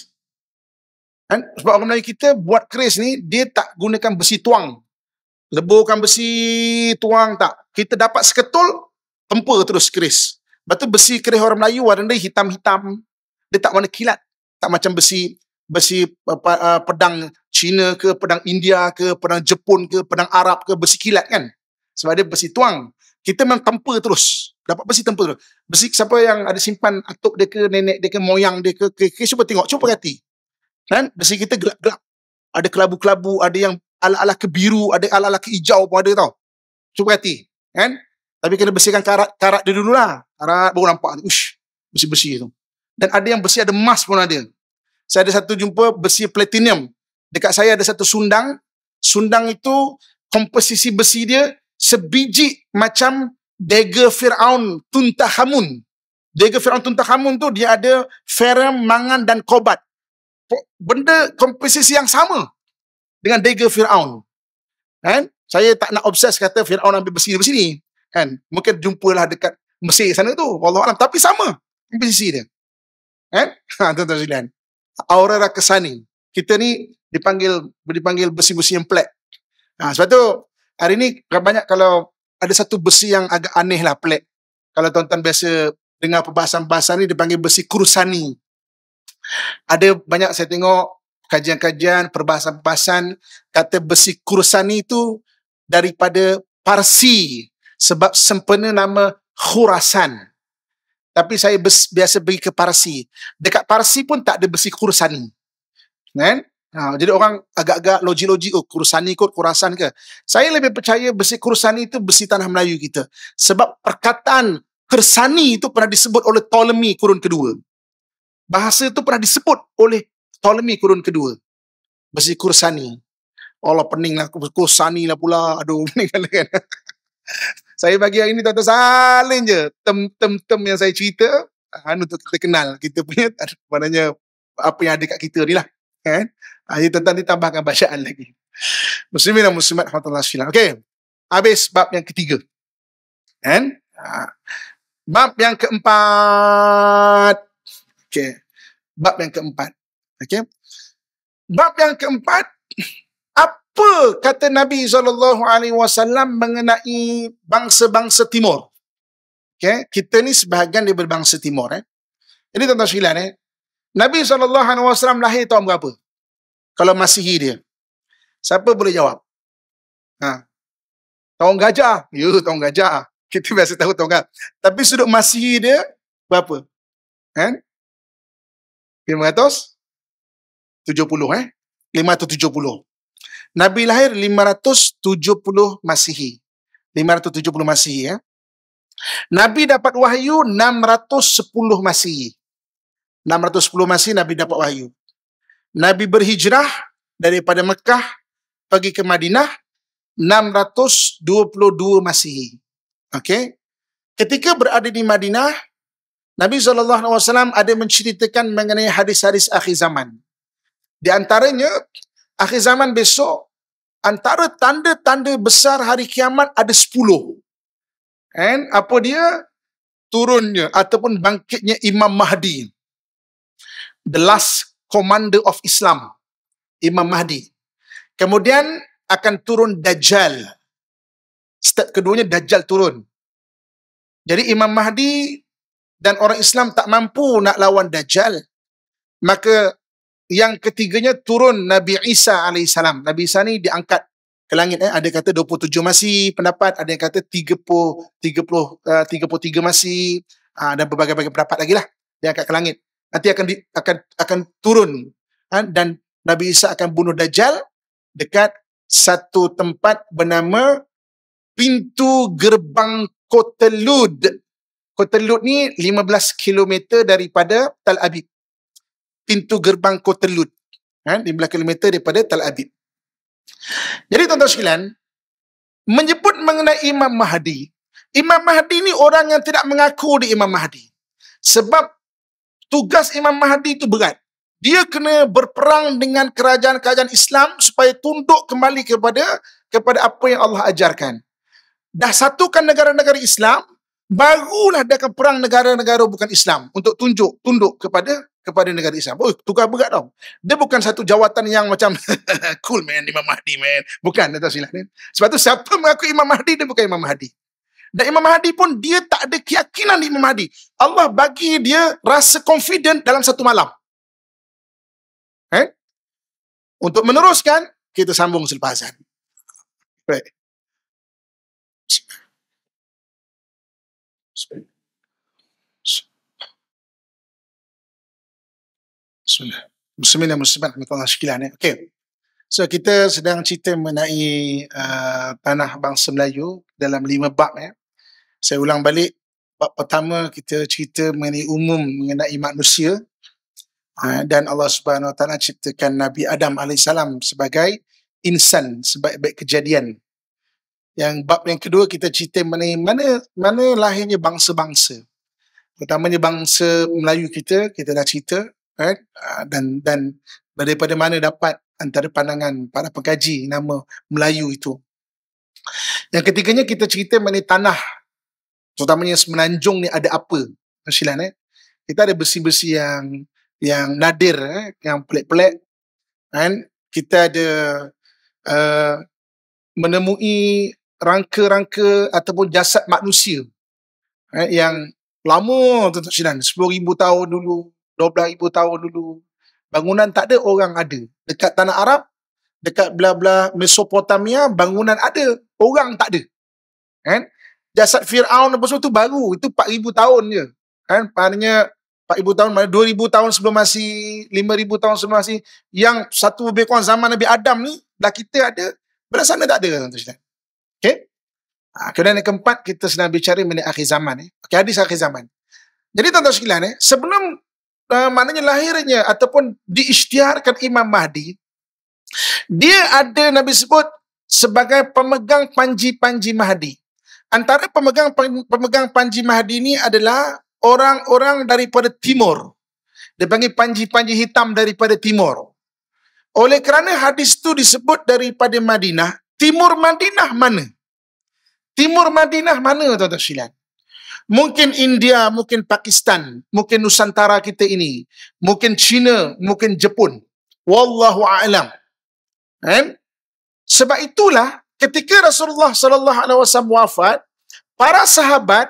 Kan? Sebab orang Melayu kita buat keris ni, dia tak gunakan besi tuang. Leburkan besi, tuang tak. Kita dapat seketul, tempur terus keris. Lepas tu besi keris orang Melayu warna dia hitam-hitam. Dia tak warna kilat. Tak macam besi besi uh, pedang Cina ke, pedang India ke, pedang Jepun ke, pedang Arab ke, besi kilat kan? Sebab dia besi tuang. Kita memang tempa terus. Dapat besi tempa terus. Besi siapa yang ada simpan atuk dia ke, nenek dia ke, moyang dia ke, ke, ke cuba tengok, cuba perhati. Kan? Besi kita gelap-gelap. Ada kelabu-kelabu, ada yang ala-ala kebiru. ada ala-ala kehijau. hijau pun ada tau. Cuba perhati. Kan? Tapi kena bersihkan karat, karat dia dululah. Karat baru nampak. Ush, besi-besi tu. Dan ada yang besi ada emas pun ada. Saya ada satu jumpa besi platinum dekat saya ada satu sundang. Sundang itu komposisi besi dia sebiji macam dega Fir'aun Tuntahamun. dega Fir'aun Tuntahamun tu dia ada ferem, mangan dan kobat. Benda komposisi yang sama dengan dega Fir'aun. Kan? Saya tak nak obses kata Fir'aun ambil besi besi sini, Kan? Mungkin jumpalah dekat Mesir sana tu. wallahualam Tapi sama komposisi dia. Kan? Ha, tuan-tuan Aurora Kesani. Kita ni dipanggil dipanggil besi-besi yang pelik. Nah ha, sebab tu hari ni banyak kalau ada satu besi yang agak aneh lah pelik. Kalau tuan-tuan biasa dengar perbahasan-perbahasan ni dipanggil besi kurusani. Ada banyak saya tengok kajian-kajian, perbahasan-perbahasan kata besi kurusani itu daripada Parsi sebab sempena nama Khurasan. Tapi saya biasa pergi ke Parsi. Dekat Parsi pun tak ada besi kurusani. Kan? Ha, jadi orang agak-agak logi-logi, oh, kurusani kot, kurasan ke. Saya lebih percaya besi kurusani itu besi tanah Melayu kita. Sebab perkataan kersani itu pernah disebut oleh Ptolemy kurun kedua. Bahasa itu pernah disebut oleh Ptolemy kurun kedua. Besi kursani. Allah pening lah, kursani lah pula. Aduh, pening kan. kan. saya bagi hari ini tata saling je. Tem-tem-tem yang saya cerita. Untuk kita kenal. Kita punya, maknanya apa yang ada kat kita ni lah kan? Ha, ini tentang ditambahkan bacaan lagi. Muslimin dan muslimat khatullah silam. Okay. Habis bab yang ketiga. Kan? Ha. Bab yang keempat. Okay. Bab yang keempat. Okay. Bab yang keempat. Apa kata Nabi SAW mengenai bangsa-bangsa timur? Okay. Kita ni sebahagian daripada bangsa timur. Eh. Ini tentang silam. Eh. Nabi SAW lahir tahun berapa? Kalau masihi dia. Siapa boleh jawab? Ha. Tahun gajah. Ah? Ya, tahun gajah. Ah. Kita biasa tahu tahun gajah. Tapi sudut masihi dia berapa? Kan? Ha? 570 eh? 570. Nabi lahir 570 Masihi. 570 Masihi ya. Eh? Nabi dapat wahyu 610 Masihi. 610 Masih Nabi dapat wahyu. Nabi berhijrah daripada Mekah pergi ke Madinah 622 Masih. Okay. Ketika berada di Madinah, Nabi SAW ada menceritakan mengenai hadis-hadis akhir zaman. Di antaranya, akhir zaman besok, antara tanda-tanda besar hari kiamat ada 10. And apa dia? Turunnya ataupun bangkitnya Imam Mahdi the last commander of Islam, Imam Mahdi. Kemudian akan turun Dajjal. Step keduanya Dajjal turun. Jadi Imam Mahdi dan orang Islam tak mampu nak lawan Dajjal. Maka yang ketiganya turun Nabi Isa AS. Nabi Isa ni diangkat ke langit. Eh. Ada kata 27 masih pendapat. Ada yang kata 30, 30, uh, 33 masih. Uh, dan berbagai-bagai pendapat lagi lah. Dia angkat ke langit nanti akan di, akan akan turun ha? dan Nabi Isa akan bunuh Dajjal dekat satu tempat bernama pintu gerbang Kota Lud. Kota Lud ni 15 km daripada Tal Abib. Pintu gerbang Kota Lud. Ha? 15 km daripada Tal Abib. Jadi tuan-tuan sekalian, menyebut mengenai Imam Mahdi. Imam Mahdi ni orang yang tidak mengaku di Imam Mahdi. Sebab Tugas Imam Mahdi itu berat. Dia kena berperang dengan kerajaan-kerajaan Islam supaya tunduk kembali kepada kepada apa yang Allah ajarkan. Dah satukan negara-negara Islam, barulah dia akan perang negara-negara bukan Islam untuk tunjuk tunduk kepada kepada negara Islam. Oh, tugas berat tau. Dia bukan satu jawatan yang macam cool man Imam Mahdi man. Bukan, tak silap ni. Sebab tu siapa mengaku Imam Mahdi dia bukan Imam Mahdi. Dan Imam Mahdi pun dia tak ada keyakinan di Imam Mahdi. Allah bagi dia rasa confident dalam satu malam. Eh? Untuk meneruskan, kita sambung selepas azan. Baik. Bismillah. Bismillah. Bismillah. Okay. So kita sedang cerita mengenai uh, tanah bangsa Melayu dalam lima bab. Ya. Eh saya ulang balik bab pertama kita cerita mengenai umum mengenai manusia ha, dan Allah Subhanahu Wa Taala ciptakan Nabi Adam alaihissalam sebagai insan sebaik-baik kejadian. Yang bab yang kedua kita cerita mengenai mana mana lahirnya bangsa-bangsa. terutamanya bangsa Melayu kita kita dah cerita kan ha, dan dan daripada mana dapat antara pandangan para pengkaji nama Melayu itu. Yang ketiganya kita cerita mengenai tanah terutamanya semenanjung ni ada apa hasilan eh kita ada besi-besi yang yang nadir eh yang pelik-pelik kan kita ada uh, menemui rangka-rangka ataupun jasad manusia eh, yang lama tuan silan. 10,000 tahun dulu 12,000 tahun dulu bangunan tak ada orang ada dekat tanah Arab dekat belah-belah Mesopotamia bangunan ada orang tak ada kan eh? jasad Fir'aun apa semua tu baru. Itu 4,000 tahun je. Kan? Maknanya 4,000 tahun, maknanya 2,000 tahun sebelum masih, 5,000 tahun sebelum masih. Yang satu lebih kurang zaman Nabi Adam ni, dah kita ada. Belah sana tak ada. Okay? Ha, kemudian yang keempat, kita sedang bicara mengenai akhir zaman. Eh? Okay, hadis akhir zaman. Jadi tuan-tuan sekalian, eh, sebelum uh, maknanya lahirnya ataupun diisytiharkan Imam Mahdi, dia ada Nabi sebut sebagai pemegang panji-panji Mahdi antara pemegang pemegang panji Mahdi ini adalah orang-orang daripada timur. Dia panggil panji-panji hitam daripada timur. Oleh kerana hadis itu disebut daripada Madinah, timur Madinah mana? Timur Madinah mana Tuan-Tuan Silat? Mungkin India, mungkin Pakistan, mungkin Nusantara kita ini, mungkin China, mungkin Jepun. Wallahu a'lam. Eh? Sebab itulah ketika Rasulullah sallallahu alaihi wasallam wafat, para sahabat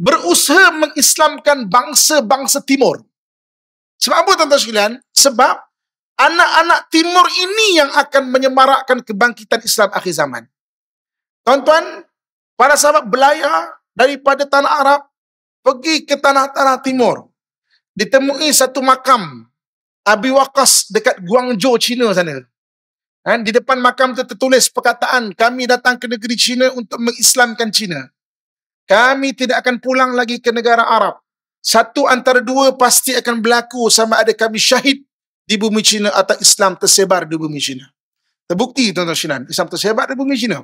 berusaha mengislamkan bangsa-bangsa timur. Sebab apa tuan-tuan sekalian? Sebab anak-anak timur ini yang akan menyemarakkan kebangkitan Islam akhir zaman. Tuan-tuan, para sahabat belayar daripada tanah Arab pergi ke tanah-tanah timur. Ditemui satu makam Abi Waqas dekat Guangzhou, China sana. Dan ha, di depan makam itu tertulis perkataan kami datang ke negeri China untuk mengislamkan China. Kami tidak akan pulang lagi ke negara Arab. Satu antara dua pasti akan berlaku sama ada kami syahid di bumi China atau Islam tersebar di bumi China. Terbukti tuan-tuan Sinan, Islam tersebar di bumi China.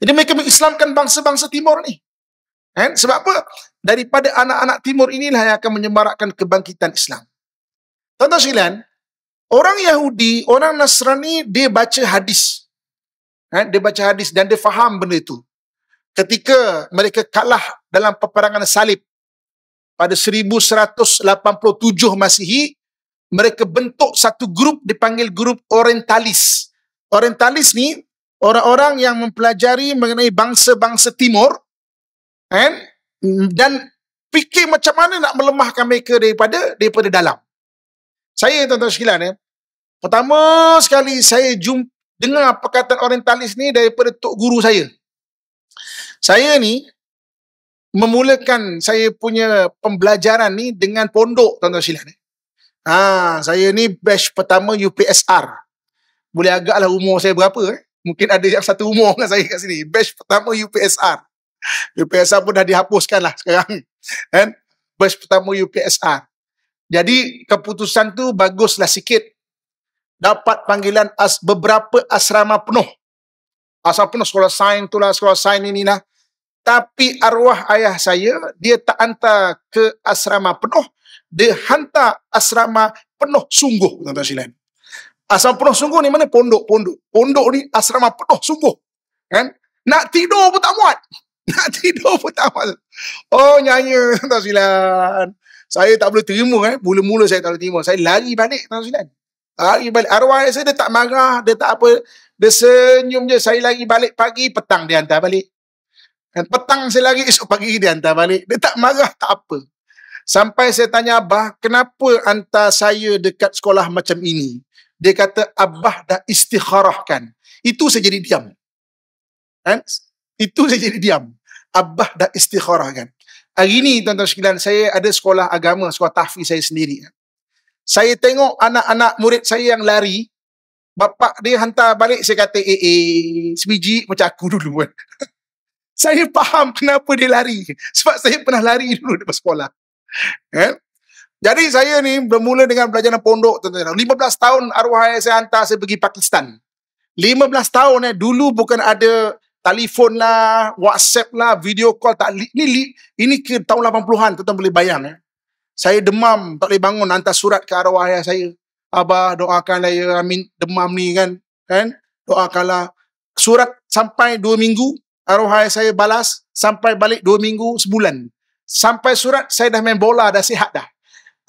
Jadi mereka mengislamkan bangsa-bangsa timur ni. And, ha, sebab apa? Daripada anak-anak timur inilah yang akan menyemarakkan kebangkitan Islam. Tuan-tuan sekalian, Orang Yahudi, orang Nasrani, dia baca hadis. Ha, dia baca hadis dan dia faham benda itu. Ketika mereka kalah dalam peperangan salib pada 1187 Masihi, mereka bentuk satu grup dipanggil grup Orientalis. Orientalis ni orang-orang yang mempelajari mengenai bangsa-bangsa timur kan? dan fikir macam mana nak melemahkan mereka daripada daripada dalam. Saya tuan-tuan sekalian, eh, Pertama sekali saya jumpa dengar perkataan orientalis ni daripada tok guru saya. Saya ni memulakan saya punya pembelajaran ni dengan pondok tuan-tuan silan. Eh. Ha, saya ni batch pertama UPSR. Boleh agaklah umur saya berapa eh? Mungkin ada yang satu umur dengan saya kat sini. Batch pertama UPSR. UPSR pun dah dihapuskan lah sekarang. Kan? batch pertama UPSR. Jadi keputusan tu baguslah sikit dapat panggilan as beberapa asrama penuh. Asrama penuh sekolah sains tu lah, sekolah sains ini lah. Tapi arwah ayah saya, dia tak hantar ke asrama penuh. Dia hantar asrama penuh sungguh. tuan Asrama penuh sungguh ni mana? Pondok, pondok. Pondok ni asrama penuh sungguh. Kan? Nak tidur pun tak muat. Nak tidur pun tak muat. Oh nyanyi, tuan-tuan Saya tak boleh terima eh. Mula-mula saya tak boleh terima. Saya lari balik, tuan-tuan lari ah, balik. Arwah ayah saya, dia tak marah, dia tak apa. Dia senyum je, saya lari balik pagi, petang dia hantar balik. Dan petang saya lari, esok pagi dia hantar balik. Dia tak marah, tak apa. Sampai saya tanya Abah, kenapa hantar saya dekat sekolah macam ini? Dia kata, Abah dah istikharahkan. Itu saya jadi diam. Kan? Itu saya jadi diam. Abah dah istikharahkan. Hari ini, tuan-tuan sekalian, saya ada sekolah agama, sekolah tahfiz saya sendiri. Kan? saya tengok anak-anak murid saya yang lari, bapak dia hantar balik, saya kata, eh, eh, sebiji macam aku dulu kan. saya faham kenapa dia lari. Sebab saya pernah lari dulu di sekolah. Kan? Jadi saya ni bermula dengan belajar pondok. 15 tahun arwah ayah saya hantar, saya pergi Pakistan. 15 tahun eh, dulu bukan ada telefon lah, whatsapp lah, video call. Tak, ini, ini ke tahun 80-an, tuan-tuan boleh bayang. Eh. Saya demam, tak boleh bangun, hantar surat ke arwah ayah saya. Abah doakanlah ya amin demam ni kan. kan? Doakanlah. Surat sampai dua minggu, arwah ayah saya balas. Sampai balik dua minggu, sebulan. Sampai surat, saya dah main bola, dah sihat dah.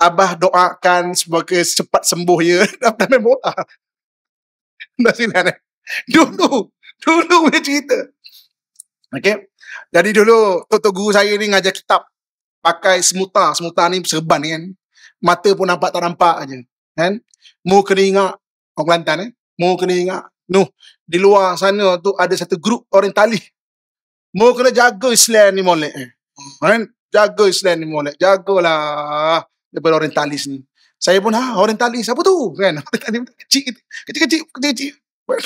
Abah doakan semoga cepat sembuh ya. dah main bola. dah sihat eh? Dulu, dulu punya cerita. Okay. Jadi dulu, tutup guru saya ni ngajar kitab pakai semutar semutar ni serban kan mata pun nampak tak nampak aja kan mu keringat orang Kelantan eh mu keringat Nuh, di luar sana tu ada satu grup orientalis mu kena jaga Islam ni molek eh. kan jaga Islam ni molek jagalah daripada orientalis ni saya pun ha orientalis apa tu kan orientalis kecil kecil-kecil kecil-kecil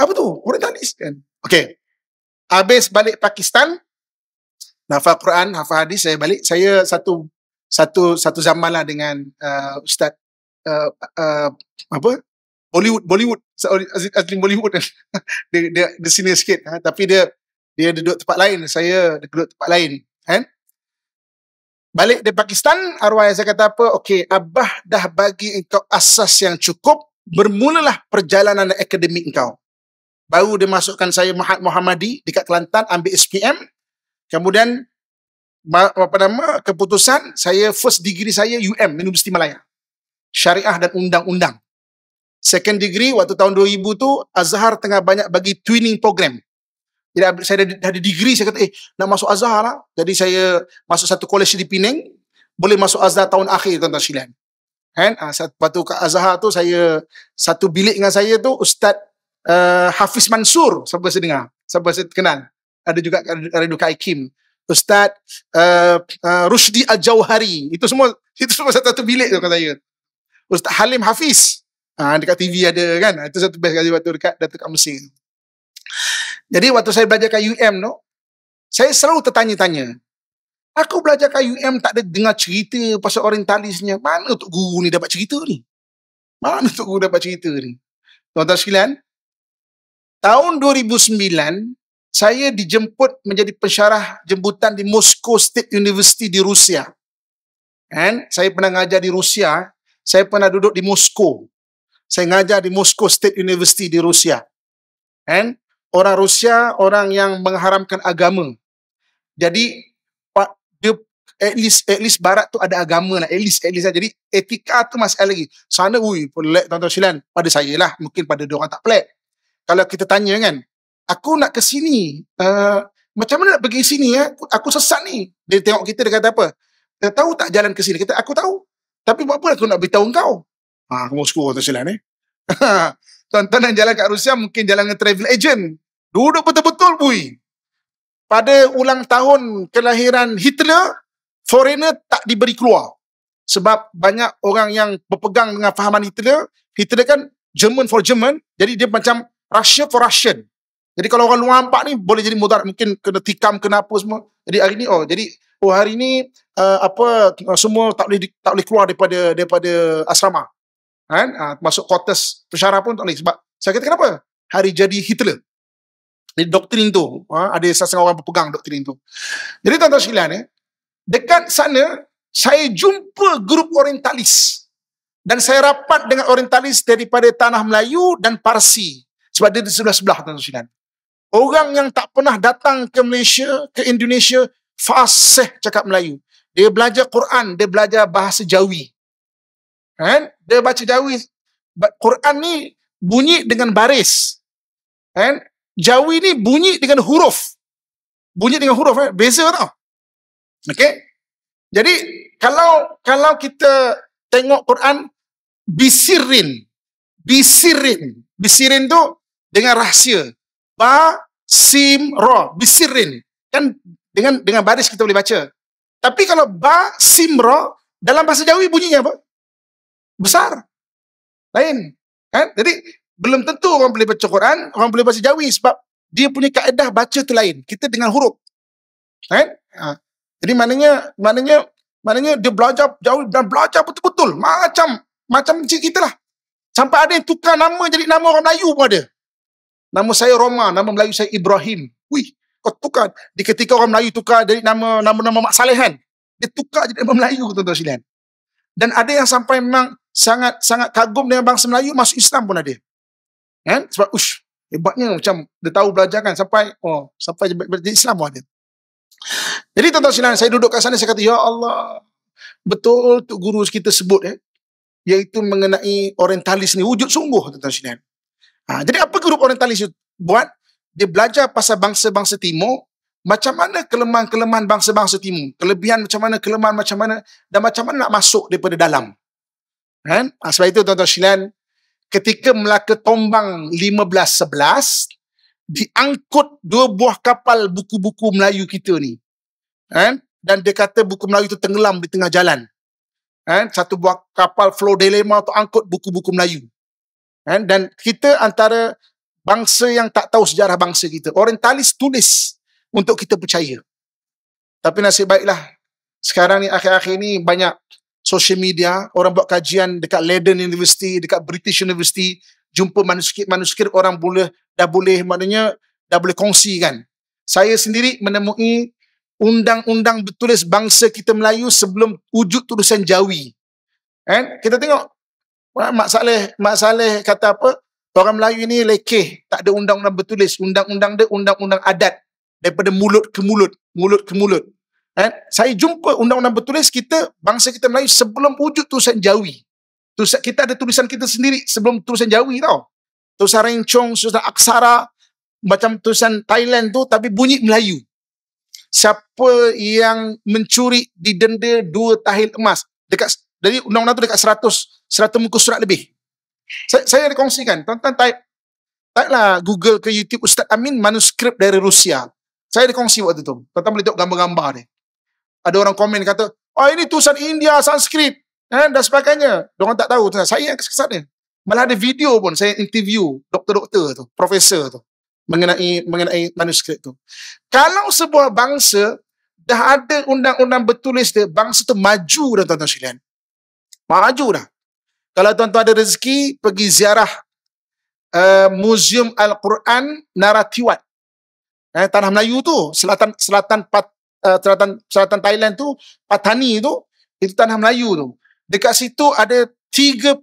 apa tu orientalis kan okey habis balik Pakistan hafal Quran, hafal hadis, saya balik. Saya satu satu satu zaman lah dengan uh, Ustaz uh, uh, apa? Hollywood, Bollywood. Azlin Bollywood. dia, dia, dia sini sikit. Ha? Tapi dia dia duduk tempat lain. Saya duduk tempat lain. Kan? Balik dari Pakistan, arwah saya kata apa? Okey, Abah dah bagi engkau asas yang cukup. Bermulalah perjalanan akademik kau. Baru dia masukkan saya Mahat Muhammadi dekat Kelantan ambil SPM. Kemudian apa nama keputusan saya first degree saya UM Universiti Malaya. Syariah dan undang-undang. Second degree waktu tahun 2000 tu Azhar tengah banyak bagi twinning program. Jadi saya ada ada degree saya kata eh nak masuk Azhar lah. Jadi saya masuk satu kolej di Penang boleh masuk Azhar tahun akhir tuan-tuan sekalian. Kan? Ah satu ke Azhar tu saya satu bilik dengan saya tu Ustaz uh, Hafiz Mansur siapa saya dengar? Siapa saya kenal? ada juga Ridu kan Kaikim Ustaz uh, uh, Rushdi Ajauhari itu semua itu semua satu, -satu bilik tu kata saya Ustaz Halim Hafiz ah uh, dekat TV ada kan ah, itu satu best kali waktu dekat Datuk kat jadi waktu saya belajar kat UM no saya selalu tertanya-tanya aku belajar kat UM tak ada dengar cerita pasal orientalisnya mana tok guru ni dapat cerita ni mana tok guru dapat cerita ni tuan-tuan sekalian tahun 2009 saya dijemput menjadi pensyarah jemputan di Moscow State University di Rusia. And saya pernah ngajar di Rusia, saya pernah duduk di Moscow. Saya ngajar di Moscow State University di Rusia. And orang Rusia orang yang mengharamkan agama. Jadi at least at least barat tu ada agama lah. At least at least lah. Jadi etika tu masalah lagi. Sana ui pelik tuan-tuan silan. Pada saya lah. Mungkin pada dia orang tak pelik. Kalau kita tanya kan, aku nak ke sini. Uh, macam mana nak pergi sini ya? Aku, aku sesat ni. Dia tengok kita dia kata apa? Dia tahu tak jalan ke sini? Kita aku tahu. Tapi buat apa aku nak beritahu kau. Ha, aku mau skor atas jalan ni. Tuan-tuan yang jalan kat Rusia mungkin jalan dengan travel agent. Duduk betul-betul bui. Pada ulang tahun kelahiran Hitler, foreigner tak diberi keluar. Sebab banyak orang yang berpegang dengan fahaman Hitler, Hitler kan German for German, jadi dia macam Russia for Russian. Jadi kalau orang luar nampak ni boleh jadi mudarat mungkin kena tikam kena apa semua. Jadi hari ni oh jadi oh hari ni uh, apa uh, semua tak boleh tak boleh keluar daripada daripada asrama. Kan? Ha? Uh, masuk quarters pesara pun tak boleh sebab saya kata kenapa? Hari jadi Hitler. Jadi doktrin tu ha? ada sesetengah orang berpegang doktrin tu. Jadi tuan-tuan sekalian eh dekat sana saya jumpa grup orientalis dan saya rapat dengan orientalis daripada tanah Melayu dan Parsi sebab dia di sebelah-sebelah tuan-tuan sekalian. Orang yang tak pernah datang ke Malaysia, ke Indonesia, fasih cakap Melayu. Dia belajar Quran, dia belajar bahasa Jawi. Kan? Dia baca Jawi. Quran ni bunyi dengan baris. Kan? Jawi ni bunyi dengan huruf. Bunyi dengan huruf. Kan? Beza tau. Okay? Jadi, kalau kalau kita tengok Quran, bisirin. Bisirin. Bisirin tu dengan rahsia. Ba, sim ro bisirin kan dengan dengan baris kita boleh baca tapi kalau ba sim ro dalam bahasa jawi bunyinya apa besar lain kan jadi belum tentu orang boleh baca Quran orang boleh baca jawi sebab dia punya kaedah baca tu lain kita dengan huruf kan ha. jadi maknanya maknanya maknanya dia belajar jawi dan belajar betul-betul macam macam cik kita lah sampai ada yang tukar nama jadi nama orang Melayu pun ada Nama saya Roma, nama Melayu saya Ibrahim. Wih, kau tukar. Di ketika orang Melayu tukar dari nama nama nama Mak Saleh kan? Dia tukar jadi nama Melayu, tuan-tuan silian. Dan ada yang sampai memang sangat sangat kagum dengan bangsa Melayu, masuk Islam pun ada. Kan? Sebab, ush, hebatnya macam dia tahu belajar kan? Sampai, oh, sampai jadi Islam pun ada. Jadi tuan-tuan silian, saya duduk kat sana, saya kata, Ya Allah, betul tu Guru kita sebut eh? iaitu mengenai orientalis ni wujud sungguh tuan-tuan sekalian. Ha, jadi apa grup orientalis itu buat? Dia belajar pasal bangsa-bangsa timur, macam mana kelemahan-kelemahan bangsa-bangsa timur, kelebihan macam mana, kelemahan macam mana, dan macam mana nak masuk daripada dalam. Kan? Ha, sebab itu tuan-tuan silan, ketika Melaka tombang 15-11, diangkut dua buah kapal buku-buku Melayu kita ni. Kan? dan dia kata buku Melayu itu tenggelam di tengah jalan. Kan? satu buah kapal flow dilema untuk angkut buku-buku Melayu. Eh, dan kita antara bangsa yang tak tahu sejarah bangsa kita. Orientalis tulis untuk kita percaya. Tapi nasib baiklah. Sekarang ni akhir-akhir ni banyak social media. Orang buat kajian dekat Leiden University, dekat British University. Jumpa manuskrip-manuskrip orang boleh, dah boleh maknanya dah boleh kongsi kan. Saya sendiri menemui undang-undang bertulis bangsa kita Melayu sebelum wujud tulisan Jawi. Eh? Kita tengok Ha, Mak Saleh, Mak Saleh kata apa? Orang Melayu ni lekeh. Tak ada undang-undang bertulis. Undang-undang dia undang-undang adat. Daripada mulut ke mulut. Mulut ke mulut. Eh? Saya jumpa undang-undang bertulis kita, bangsa kita Melayu sebelum wujud tulisan jawi. Tulisan, kita ada tulisan kita sendiri sebelum tulisan jawi tau. Tulisan rencong, tulisan aksara. Macam tulisan Thailand tu tapi bunyi Melayu. Siapa yang mencuri didenda dua tahil emas. Dekat, dari undang-undang tu dekat seratus 100 muka surat lebih. Saya, saya ada kongsikan, tuan-tuan type, type lah Google ke YouTube Ustaz Amin manuskrip dari Rusia. Saya ada kongsi waktu tu. Tuan-tuan boleh tengok gambar-gambar dia. Ada orang komen kata, oh ini tulisan India, Sanskrit, eh, dan sebagainya. Mereka tak tahu. Tuan-tuan. Saya yang kesat dia. Malah ada video pun saya interview doktor-doktor tu, profesor tu mengenai mengenai manuskrip tu. Kalau sebuah bangsa dah ada undang-undang bertulis dia, bangsa tu maju dah tuan-tuan sekalian. Maju dah. Kalau tuan-tuan ada rezeki, pergi ziarah uh, Museum Al-Quran Naratiwat. Eh, tanah Melayu tu, selatan selatan Pat, uh, selatan selatan Thailand tu, Patani tu, itu tanah Melayu tu. Dekat situ ada 39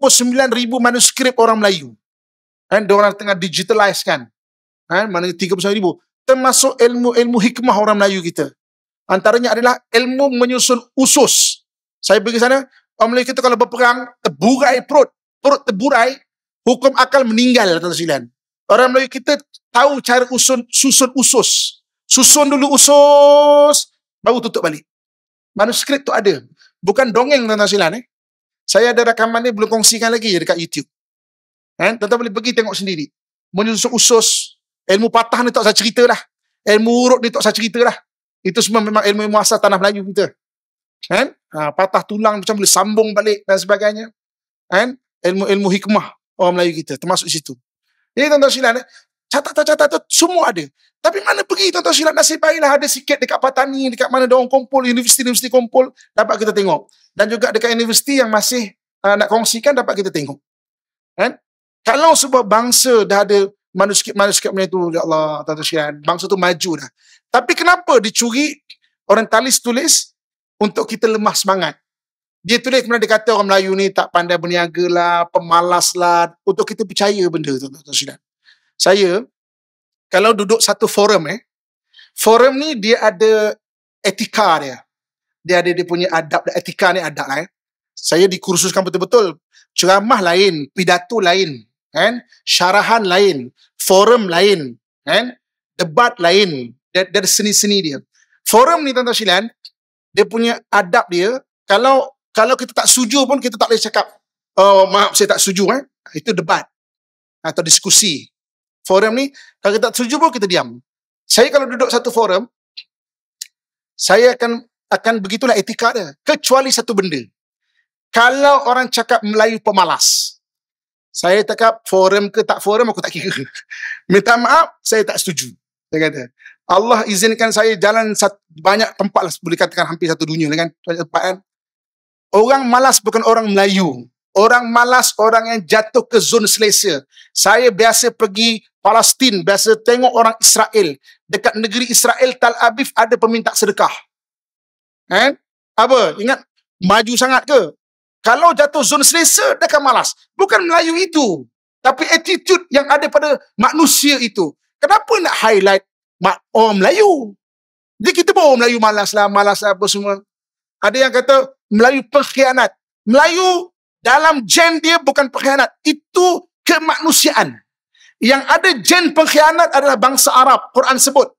ribu manuskrip orang Melayu. Kan, eh, orang tengah digitalize kan. Kan, eh, mana 39,000. Termasuk ilmu-ilmu hikmah orang Melayu kita. Antaranya adalah ilmu menyusun usus. Saya pergi sana, Orang Melayu kita kalau berperang, terburai perut. Perut terburai, hukum akal meninggal Tuan Zilan. Orang Melayu kita tahu cara usun, susun usus. Susun dulu usus, baru tutup balik. Manuskrip tu ada. Bukan dongeng Tuan Zilan. Eh. Saya ada rakaman ni belum kongsikan lagi dekat YouTube. Eh, Tuan-tuan boleh pergi tengok sendiri. Menyusun usus. Ilmu patah ni tak usah cerita lah. Ilmu urut ni tak usah cerita lah. Itu semua memang ilmu-ilmu asal tanah Melayu kita kan ha, patah tulang macam boleh sambung balik dan sebagainya kan ilmu-ilmu hikmah orang Melayu kita termasuk di situ jadi tuan-tuan silat eh, Catatan catatan tu semua ada tapi mana pergi tuan-tuan silat nasib baiklah ada sikit dekat patani dekat mana dia orang kumpul universiti-universiti kumpul dapat kita tengok dan juga dekat universiti yang masih uh, nak kongsikan dapat kita tengok kan kalau sebuah bangsa dah ada manuskrip-manuskrip macam tu ya Allah tuan-tuan silat bangsa tu maju dah tapi kenapa dicuri orientalis tulis untuk kita lemah semangat. Dia tu dia kemudian dia kata orang Melayu ni tak pandai berniaga lah, pemalas lah, untuk kita percaya benda tu. tu, Saya, kalau duduk satu forum eh, forum ni dia ada etika dia. Dia ada dia punya adab, etika ni adab lah eh. Saya dikursuskan betul-betul. Ceramah lain, pidato lain, kan? syarahan lain, forum lain, kan? debat lain. Ada seni-seni dia. Forum ni tuan-tuan dia punya adab dia kalau kalau kita tak setuju pun kita tak boleh cakap oh maaf saya tak setuju eh ah, itu debat atau diskusi forum ni kalau kita tak setuju pun kita diam saya kalau duduk satu forum saya akan akan begitulah etika dia kecuali satu benda kalau orang cakap Melayu pemalas saya cakap forum ke tak forum aku tak kira minta maaf saya tak setuju saya kata Allah izinkan saya jalan satu, banyak tempat lah, boleh katakan hampir satu dunia lah kan. Tempat kan. Orang malas bukan orang Melayu. Orang malas orang yang jatuh ke zon selesa. Saya biasa pergi Palestin, biasa tengok orang Israel. Dekat negeri Israel, Tal Aviv ada peminta sedekah. Kan? Apa? Ingat? Maju sangat ke? Kalau jatuh zon selesa, dia akan malas. Bukan Melayu itu. Tapi attitude yang ada pada manusia itu. Kenapa nak highlight mak orang Melayu. Jadi kita pun orang Melayu malas lah, malas lah apa semua. Ada yang kata Melayu pengkhianat. Melayu dalam gen dia bukan pengkhianat. Itu kemanusiaan. Yang ada gen pengkhianat adalah bangsa Arab. Quran sebut.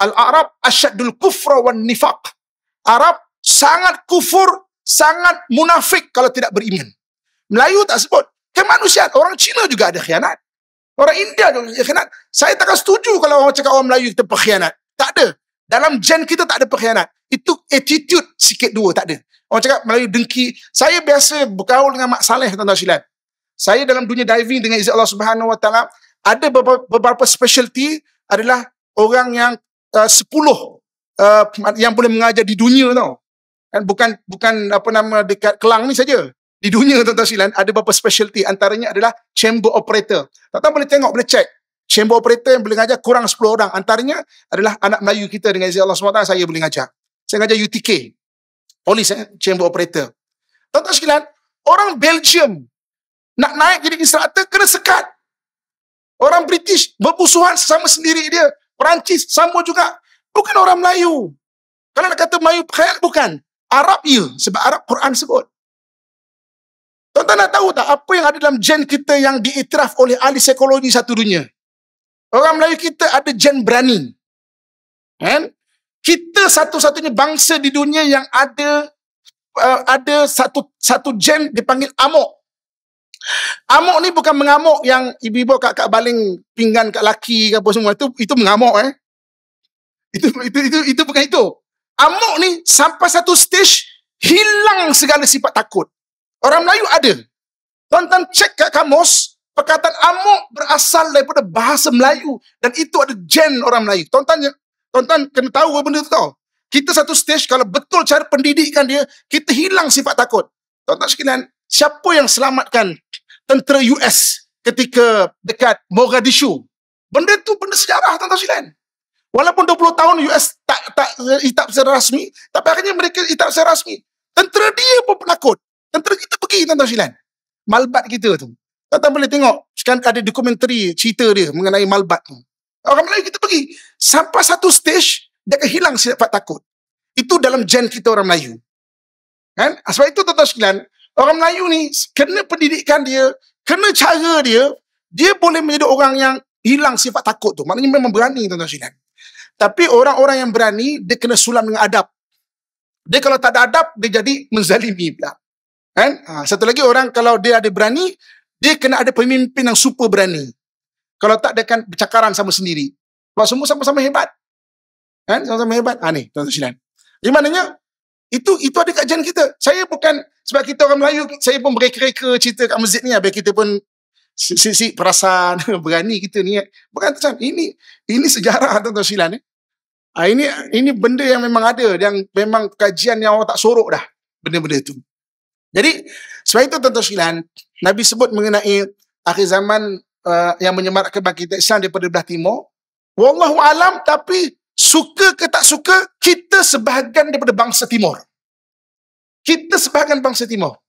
Al-Arab asyadul kufra wan nifaq. Arab sangat kufur, sangat munafik kalau tidak beriman. Melayu tak sebut. Kemanusiaan. Orang Cina juga ada khianat. Orang India dia khianat. Saya takkan setuju kalau orang cakap orang Melayu kita pengkhianat. Tak ada. Dalam gen kita tak ada perkhianat. Itu attitude sikit dua. Tak ada. Orang cakap Melayu dengki. Saya biasa bergaul dengan Mak Saleh tuan-tuan silat. Saya dalam dunia diving dengan izin Allah Subhanahu Wa Taala ada beberapa, beberapa specialty adalah orang yang uh, sepuluh uh, yang boleh mengajar di dunia tau. Kan bukan bukan apa nama dekat Kelang ni saja di dunia tuan-tuan silan ada beberapa specialty antaranya adalah chamber operator. Tuan-tuan boleh tengok boleh check chamber operator yang boleh ajar kurang 10 orang antaranya adalah anak Melayu kita dengan izin Allah SWT saya boleh ajar. Saya ajar UTK. Polis eh, chamber operator. Tuan-tuan sekalian, orang Belgium nak naik jadi instructor kena sekat. Orang British berpusuhan sama sendiri dia. Perancis sama juga. Bukan orang Melayu. Kalau nak kata Melayu, bukan. Arab ya. Sebab Arab Quran sebut. Tuan-tuan nak tahu tak apa yang ada dalam gen kita yang diiktiraf oleh ahli psikologi satu dunia? Orang Melayu kita ada gen berani. Kan? Kita satu-satunya bangsa di dunia yang ada uh, ada satu satu gen dipanggil amok. Amok ni bukan mengamuk yang ibu-ibu kakak baling pinggan kat laki ke apa semua itu itu mengamuk eh. Itu itu itu itu bukan itu. Amok ni sampai satu stage hilang segala sifat takut. Orang Melayu ada. Tuan-tuan cek kat kamus, perkataan amuk berasal daripada bahasa Melayu dan itu ada gen orang Melayu. Tuan-tuan kena tahu apa benda tu tau. Kita satu stage kalau betul cara pendidikan dia, kita hilang sifat takut. Tuan-tuan sekalian, siapa yang selamatkan tentera US ketika dekat Mogadishu? Benda tu benda sejarah tuan-tuan sekalian. Walaupun 20 tahun US tak tak hitap eh, secara rasmi, tapi akhirnya mereka hitap secara rasmi. Tentera dia pun penakut tentera kan kita pergi tuan-tuan silan malbat kita tu tuan-tuan boleh tengok sekarang ada dokumentari cerita dia mengenai malbat tu orang Melayu kita pergi sampai satu stage dia akan hilang sifat takut itu dalam gen kita orang Melayu kan ah, sebab itu tuan-tuan silan orang Melayu ni kena pendidikan dia kena cara dia dia boleh menjadi orang yang hilang sifat takut tu maknanya memang berani tuan-tuan silan tapi orang-orang yang berani dia kena sulam dengan adab dia kalau tak ada adab, dia jadi menzalimi pula. Kan? Ha, satu lagi orang kalau dia ada berani, dia kena ada pemimpin yang super berani. Kalau tak, dia akan bercakaran sama sendiri. Sebab semua sama-sama hebat. Kan? Sama-sama hebat. Ha, ni, tuan-tuan silan. Jadi maknanya, itu, itu ada kajian kita. Saya bukan, sebab kita orang Melayu, saya pun mereka-reka cerita kat masjid ni. Habis kita pun sisi perasaan, berani kita ni. Bukan tuan ini ini sejarah tuan-tuan silan. Eh? Ha, ini, ini benda yang memang ada. Yang memang kajian yang orang tak sorok dah. Benda-benda itu. Jadi sebab itu tuan-tuan sekalian, Nabi sebut mengenai akhir zaman uh, yang menyemarak kebangkitan Islam daripada belah timur. Wallahu alam tapi suka ke tak suka kita sebahagian daripada bangsa timur. Kita sebahagian bangsa timur.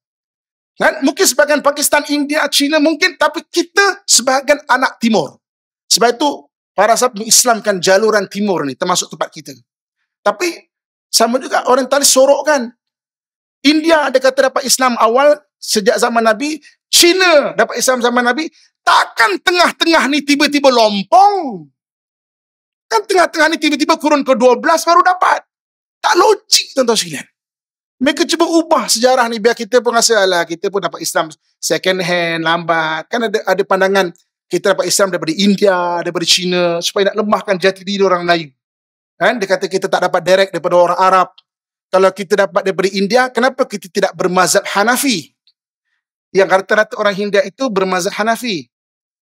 Kan? Mungkin sebahagian Pakistan, India, China mungkin tapi kita sebahagian anak timur. Sebab itu para sahabat mengislamkan jaluran timur ni termasuk tempat kita. Tapi sama juga orientalis sorok kan India ada kata dapat Islam awal sejak zaman Nabi. China dapat Islam zaman Nabi. Takkan tengah-tengah ni tiba-tiba lompong. Kan tengah-tengah ni tiba-tiba kurun ke-12 baru dapat. Tak logik tuan-tuan sekalian. Mereka cuba ubah sejarah ni biar kita pun rasa lah kita pun dapat Islam second hand, lambat. Kan ada ada pandangan kita dapat Islam daripada India, daripada China supaya nak lemahkan jati diri orang Melayu. Kan? Dia kata kita tak dapat direct daripada orang Arab. Kalau kita dapat daripada India, kenapa kita tidak bermazhab Hanafi? Yang rata-rata orang India itu bermazhab Hanafi.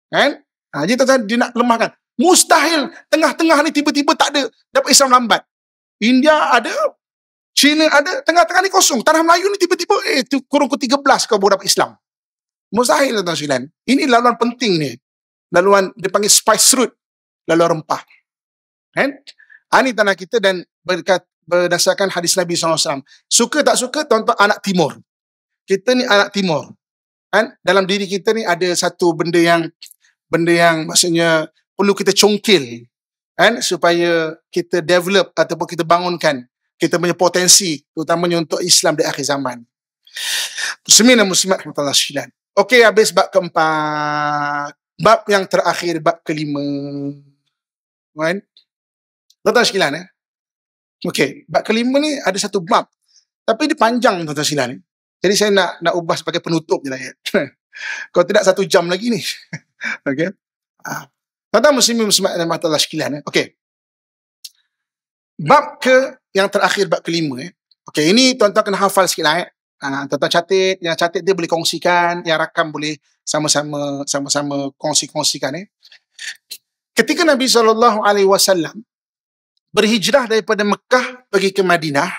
Kan? Ha, jadi tuan dia nak lemahkan. Mustahil tengah-tengah ni tiba-tiba tak ada dapat Islam lambat. India ada, China ada, tengah-tengah ni kosong. Tanah Melayu ni tiba-tiba, eh, tu kurung ke 13 kau boleh dapat Islam. Mustahil tuan-tuan sekalian. Ini laluan penting ni. Laluan, dia panggil spice route. Laluan rempah. Kan? Ha, ini tanah kita dan berkat berdasarkan hadis Nabi SAW. Suka tak suka, tuan-tuan anak timur. Kita ni anak timur. Kan? Dalam diri kita ni ada satu benda yang benda yang maksudnya perlu kita congkil kan? supaya kita develop ataupun kita bangunkan kita punya potensi terutamanya untuk Islam di akhir zaman. Muslimin dan muslimat rahmatullah Okey habis bab keempat. Bab yang terakhir bab kelima. Kan? Right? Tuan-tuan sekalian eh? Okey, bab kelima ni ada satu bab. Tapi dia panjang tuan-tuan sekalian ni. Jadi saya nak nak ubah sebagai penutup je lah ya. Kalau tidak satu jam lagi ni. Okey. Ah. Tuan-tuan muslimin muslimat dan mata Allah sekalian eh. Okey. Bab ke yang terakhir bab kelima eh. Okey, ini tuan-tuan kena hafal sikit lah eh. Ah, tuan-tuan catat, yang catat dia boleh kongsikan, yang rakam boleh sama-sama sama-sama kongsi-kongsikan eh. Ketika Nabi sallallahu alaihi wasallam berhijrah daripada Mekah pergi ke Madinah,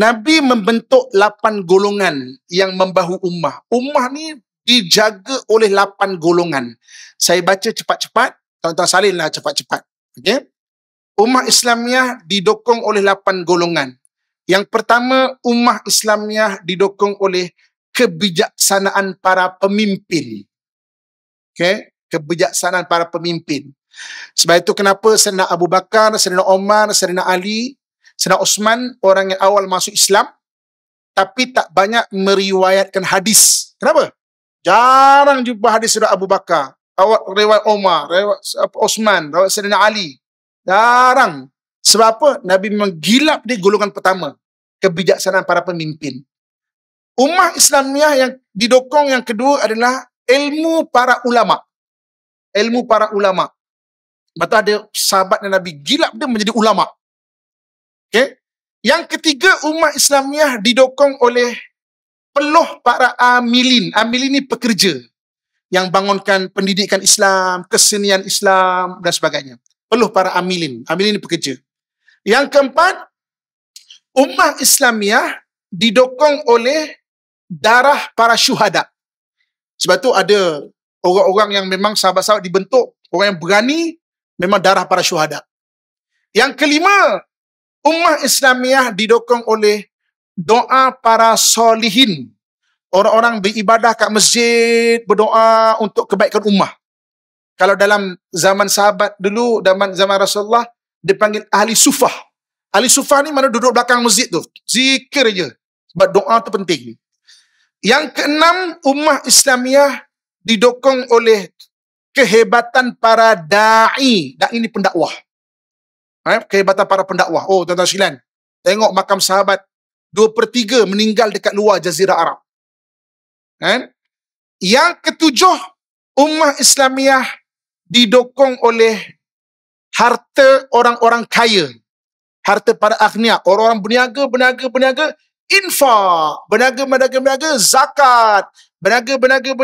Nabi membentuk lapan golongan yang membahu ummah. Ummah ni dijaga oleh lapan golongan. Saya baca cepat-cepat, tuan-tuan salinlah cepat-cepat. Okay? Ummah Islamiah didukung oleh lapan golongan. Yang pertama, ummah Islamiah didukung oleh kebijaksanaan para pemimpin. Okay? Kebijaksanaan para pemimpin. Sebab itu kenapa Serena Abu Bakar, Serena Omar, Serena Ali, Serena Osman, orang yang awal masuk Islam, tapi tak banyak meriwayatkan hadis. Kenapa? Jarang jumpa hadis dari Abu Bakar. Awak riwayat Omar, riwayat Osman, riwayat Serena Ali. Jarang. Sebab apa? Nabi menggilap di golongan pertama. Kebijaksanaan para pemimpin. Umat Islamiah yang didokong yang kedua adalah ilmu para ulama. Ilmu para ulama. Lepas ada sahabat dan Nabi gilap dia menjadi ulama. Okay. Yang ketiga umat Islamiah didokong oleh peluh para amilin. Amilin ni pekerja yang bangunkan pendidikan Islam, kesenian Islam dan sebagainya. Peluh para amilin. Amilin ni pekerja. Yang keempat, umat Islamiah didokong oleh darah para syuhada. Sebab tu ada orang-orang yang memang sahabat-sahabat dibentuk, orang yang berani memang darah para syuhada. Yang kelima, ummah Islamiah didukung oleh doa para solihin. Orang-orang beribadah kat masjid, berdoa untuk kebaikan ummah. Kalau dalam zaman sahabat dulu, zaman zaman Rasulullah, dipanggil ahli sufah. Ahli sufah ni mana duduk belakang masjid tu. Zikir je. Sebab doa tu penting. Yang keenam, ummah Islamiah didukung oleh kehebatan para da'i. Da'i ini pendakwah. Eh? Kehebatan para pendakwah. Oh, tuan-tuan silan. Tengok makam sahabat. Dua per tiga meninggal dekat luar Jazirah Arab. Eh? Yang ketujuh, ummah Islamiah didukung oleh harta orang-orang kaya. Harta para agnia. Orang-orang berniaga, berniaga, berniaga. Infa. Berniaga, berniaga, berniaga. Zakat. Berniaga, berniaga, berniaga.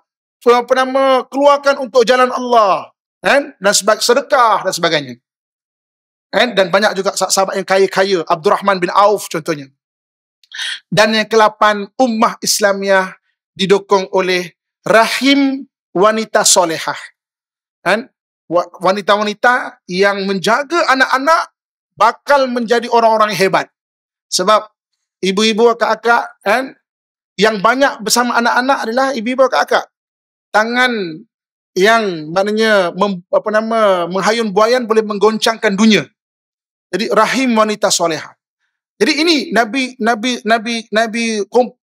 berniaga apa nama keluarkan untuk jalan Allah kan dan sebab sedekah dan sebagainya kan dan banyak juga sahabat yang kaya-kaya Rahman bin Auf contohnya dan yang kelapan ummah Islamiah didukung oleh rahim wanita solehah kan wanita-wanita yang menjaga anak-anak bakal menjadi orang-orang hebat sebab ibu-ibu akak-akak kan yang banyak bersama anak-anak adalah ibu-ibu akak-akak tangan yang maknanya mem, apa nama menghayun buayan boleh menggoncangkan dunia. Jadi rahim wanita soleha. Jadi ini Nabi Nabi Nabi Nabi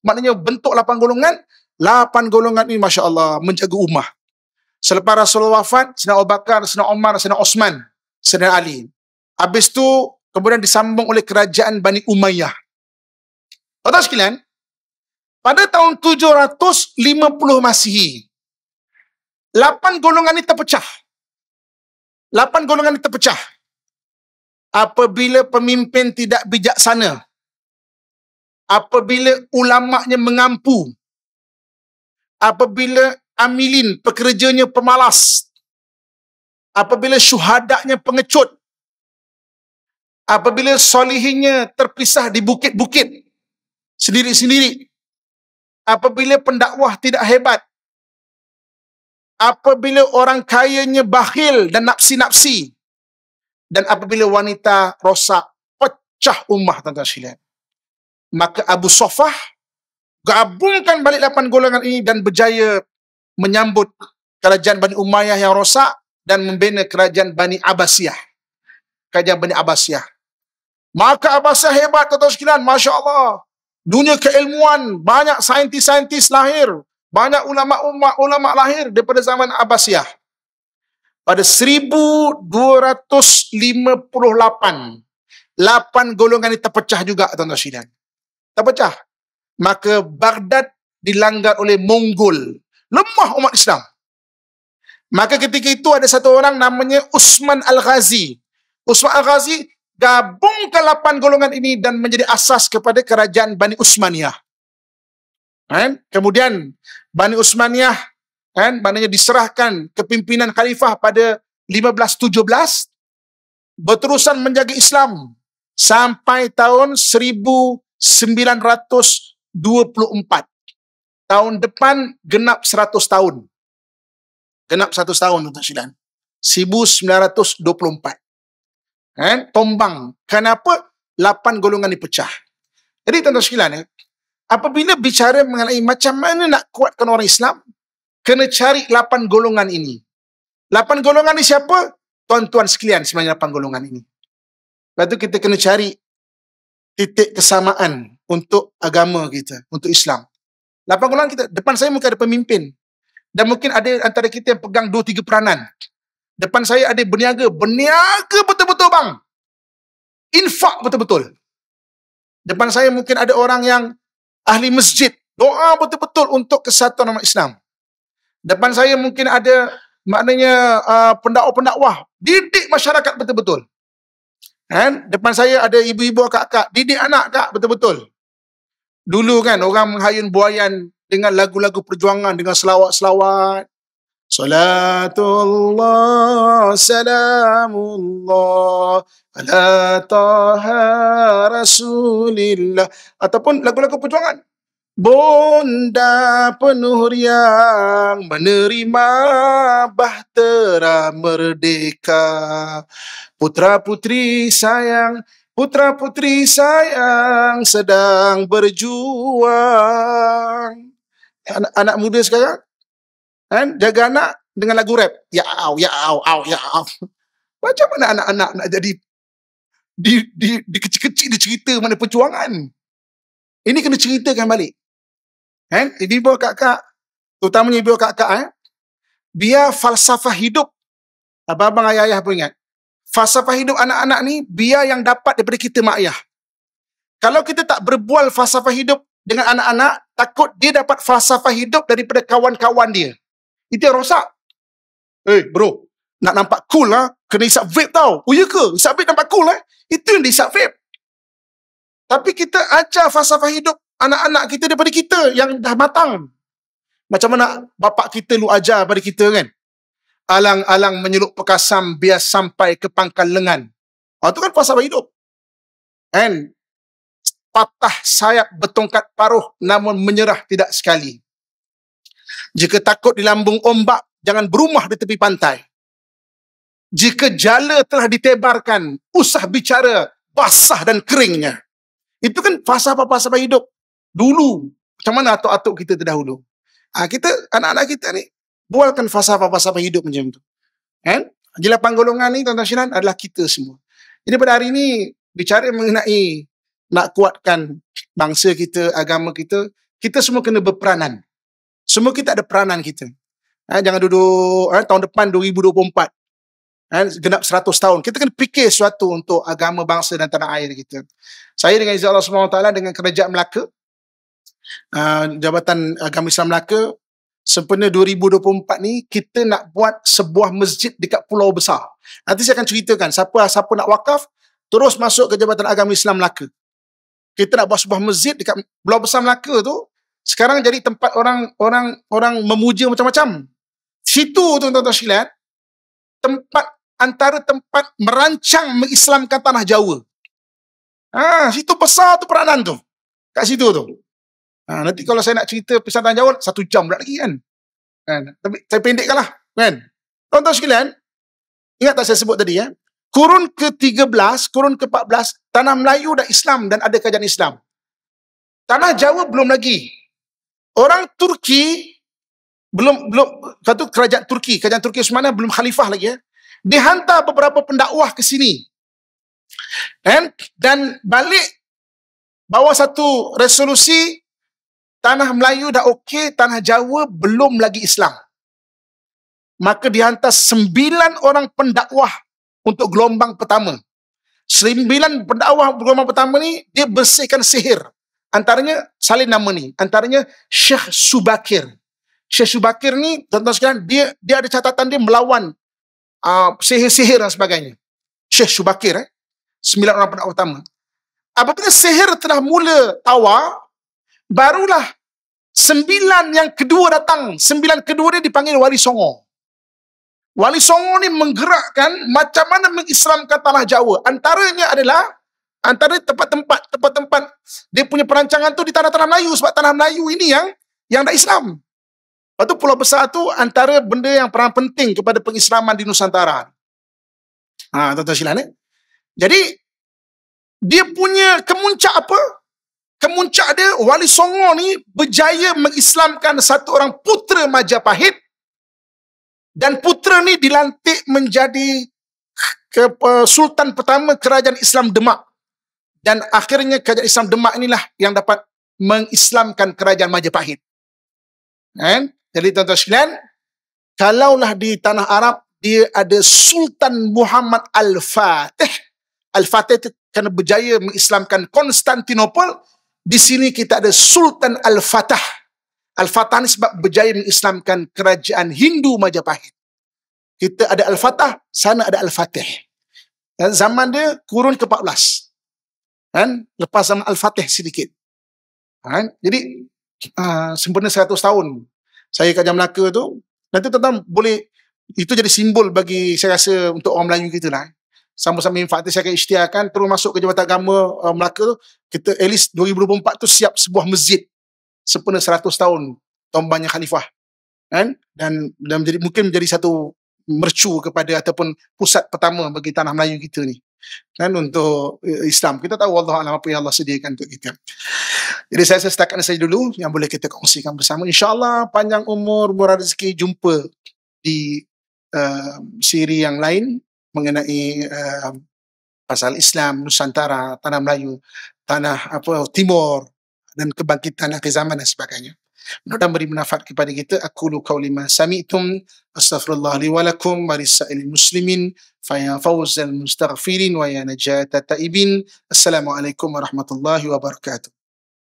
maknanya bentuk lapan golongan. Lapan golongan ini masya Allah menjaga ummah. Selepas rasul wafat, Sina Abu Bakar, Sina Umar, Sina Osman, Sina Ali. Habis tu kemudian disambung oleh kerajaan Bani Umayyah. Tuan-tuan sekalian, pada tahun 750 Masihi, lapan golongan ini terpecah. Lapan golongan ini terpecah. Apabila pemimpin tidak bijaksana. Apabila ulama'nya mengampu. Apabila amilin pekerjanya pemalas. Apabila syuhadaknya pengecut. Apabila solihinya terpisah di bukit-bukit. Sendiri-sendiri. Apabila pendakwah tidak hebat apabila orang kayanya bakhil dan napsi napsi, dan apabila wanita rosak pecah ummah tuan-tuan sekalian maka Abu Sufah gabungkan balik lapan golongan ini dan berjaya menyambut kerajaan Bani Umayyah yang rosak dan membina kerajaan Bani Abbasiyah kerajaan Bani Abbasiyah maka Abbasiyah hebat tuan-tuan sekalian masya-Allah dunia keilmuan banyak saintis-saintis lahir banyak ulama ulama lahir daripada zaman Abbasiyah. Pada 1258, 8 golongan ini terpecah juga tuan-tuan sekalian. Terpecah. Maka Baghdad dilanggar oleh Mongol. Lemah umat Islam. Maka ketika itu ada satu orang namanya Usman Al-Ghazi. Usman Al-Ghazi gabungkan 8 golongan ini dan menjadi asas kepada kerajaan Bani Usmaniyah. Kan? Kemudian Bani Utsmaniyah kan maknanya diserahkan kepimpinan khalifah pada 1517 berterusan menjaga Islam sampai tahun 1924. Tahun depan genap 100 tahun. Genap 100 tahun Tuan Sidan. 1924. Kan? Tombang. Kenapa? Lapan golongan dipecah. Jadi Tuan Sidan, apabila bicara mengenai macam mana nak kuatkan orang Islam, kena cari lapan golongan ini. Lapan golongan ini siapa? Tuan-tuan sekalian sebenarnya lapan golongan ini. Lepas tu kita kena cari titik kesamaan untuk agama kita, untuk Islam. Lapan golongan kita, depan saya mungkin ada pemimpin. Dan mungkin ada antara kita yang pegang dua tiga peranan. Depan saya ada berniaga. Berniaga betul-betul bang. Infak betul-betul. Depan saya mungkin ada orang yang ahli masjid doa betul-betul untuk kesatuan umat Islam. Depan saya mungkin ada maknanya uh, pendakwah-pendakwah didik masyarakat betul-betul. Kan? Depan saya ada ibu-ibu akak-akak didik anak kak betul-betul. Dulu kan orang menghayun buayan dengan lagu-lagu perjuangan dengan selawat-selawat. صلاة الله سلام الله على طه ataupun lagu-lagu perjuangan Bunda penuh riang menerima bahtera merdeka Putra-putri sayang putra-putri sayang sedang berjuang Anak, anak muda sekarang Kan? Jaga anak dengan lagu rap. Ya au, ya au, au, ya au. Macam mana anak-anak nak jadi di, di, di kecil-kecil dia cerita mana perjuangan. Ini kena ceritakan balik. Kan? Ibu bawa kakak, terutamanya bawa kakak, eh? biar falsafah hidup, abang-abang ayah-ayah pun ingat, falsafah hidup anak-anak ni, biar yang dapat daripada kita mak ayah. Kalau kita tak berbual falsafah hidup dengan anak-anak, takut dia dapat falsafah hidup daripada kawan-kawan dia. Itu yang rosak. Eh, hey, bro. Nak nampak cool lah. Ha? Kena isap vape tau. Oh, iya ke? Isap vape nampak cool lah. Ha? Itu yang diisap vape. Tapi kita ajar fasa hidup anak-anak kita daripada kita yang dah matang. Macam mana bapak kita lu ajar pada kita kan? Alang-alang menyeluk pekasam biar sampai ke pangkal lengan. Oh, ah, itu kan fasa hidup. And patah sayap bertongkat paruh namun menyerah tidak sekali. Jika takut di lambung ombak, jangan berumah di tepi pantai. Jika jala telah ditebarkan, usah bicara basah dan keringnya. Itu kan fasa apa fasa hidup. Dulu, macam mana atuk-atuk kita terdahulu? Ha, kita, anak-anak kita ni, bualkan fasa apa fasa hidup macam tu. Kan? Gila panggolongan ni, Tuan-Tuan Syinan, adalah kita semua. Jadi pada hari ni, bicara mengenai nak kuatkan bangsa kita, agama kita, kita semua kena berperanan. Semua kita ada peranan kita. Ha, jangan duduk ha, tahun depan 2024. Ha, genap 100 tahun. Kita kena fikir sesuatu untuk agama bangsa dan tanah air kita. Saya dengan izin Allah SWT dengan kerajaan Melaka, ha, Jabatan Agama Islam Melaka, sempena 2024 ni kita nak buat sebuah masjid dekat pulau besar. Nanti saya akan ceritakan siapa siapa nak wakaf, terus masuk ke Jabatan Agama Islam Melaka. Kita nak buat sebuah masjid dekat pulau besar Melaka tu, sekarang jadi tempat orang orang orang memuja macam-macam. Situ tuan-tuan tersilat, tempat antara tempat merancang mengislamkan tanah Jawa. Ah, situ besar tu peranan tu. Kat situ tu. Ah, nanti kalau saya nak cerita pesan tanah Jawa, satu jam pula lagi kan. kan? Tapi saya pendekkan lah. Kan? Tuan-tuan sekalian, ingat tak saya sebut tadi ya? Kurun ke-13, kurun ke-14, tanah Melayu dah Islam dan ada kajian Islam. Tanah Jawa belum lagi orang Turki belum belum satu kerajaan Turki, kerajaan Turki Utsmani belum khalifah lagi ya. Dihantar beberapa pendakwah ke sini. Dan dan balik bawa satu resolusi tanah Melayu dah okey, tanah Jawa belum lagi Islam. Maka dihantar sembilan orang pendakwah untuk gelombang pertama. Sembilan pendakwah gelombang pertama ni, dia bersihkan sihir antaranya salin nama ni antaranya Syekh Subakir Syekh Subakir ni tuan-tuan sekalian dia dia ada catatan dia melawan uh, sihir-sihir dan sebagainya Syekh Subakir eh sembilan orang pendakwa utama apabila sihir telah mula tawa, barulah sembilan yang kedua datang sembilan kedua dia dipanggil wali songo Wali Songo ni menggerakkan macam mana mengislamkan tanah Jawa. Antaranya adalah antara tempat-tempat tempat-tempat dia punya perancangan tu di tanah-tanah Melayu sebab tanah Melayu ini yang yang dah Islam. Lepas tu pulau besar tu antara benda yang perang penting kepada pengislaman di Nusantara. Ha, tuan-tuan silan eh. Jadi dia punya kemuncak apa? Kemuncak dia Wali Songo ni berjaya mengislamkan satu orang putra Majapahit dan putra ni dilantik menjadi ke, ke, Sultan pertama Kerajaan Islam Demak. Dan akhirnya kerajaan Islam Demak inilah yang dapat mengislamkan kerajaan Majapahit. Kan? Jadi tuan-tuan sekalian, kalaulah di tanah Arab dia ada Sultan Muhammad Al-Fatih. Al-Fatih itu kerana berjaya mengislamkan Konstantinopel. Di sini kita ada Sultan Al-Fatah. Al-Fatah ini sebab berjaya mengislamkan kerajaan Hindu Majapahit. Kita ada Al-Fatah, sana ada Al-Fatih. Dan zaman dia kurun ke-14 kan lepas sama al-fatih sedikit kan jadi uh, ah, sempena 100 tahun saya kat Jam Melaka tu nanti tuan-tuan boleh itu jadi simbol bagi saya rasa untuk orang Melayu kita lah eh. sama-sama al-fatih saya akan isytiharkan terus masuk ke Jabatan Agama uh, Melaka tu kita at least 2024 tu siap sebuah masjid sempena 100 tahun tombanya khalifah kan dan dan menjadi mungkin menjadi satu mercu kepada ataupun pusat pertama bagi tanah Melayu kita ni dan untuk eh, Islam kita tahu Allah alam apa yang Allah sediakan untuk kita jadi saya setakat saja dulu yang boleh kita kongsikan bersama insyaAllah panjang umur murah rezeki jumpa di uh, siri yang lain mengenai uh, pasal Islam Nusantara Tanah Melayu Tanah apa Timur dan kebangkitan akhir zaman dan sebagainya dan beri manfaat kepada kita aku lu kau lima sami'tum astaghfirullah li walakum marisa'il muslimin fa ya fawzal mustaghfirin wa ya ta'ibin assalamualaikum warahmatullahi wabarakatuh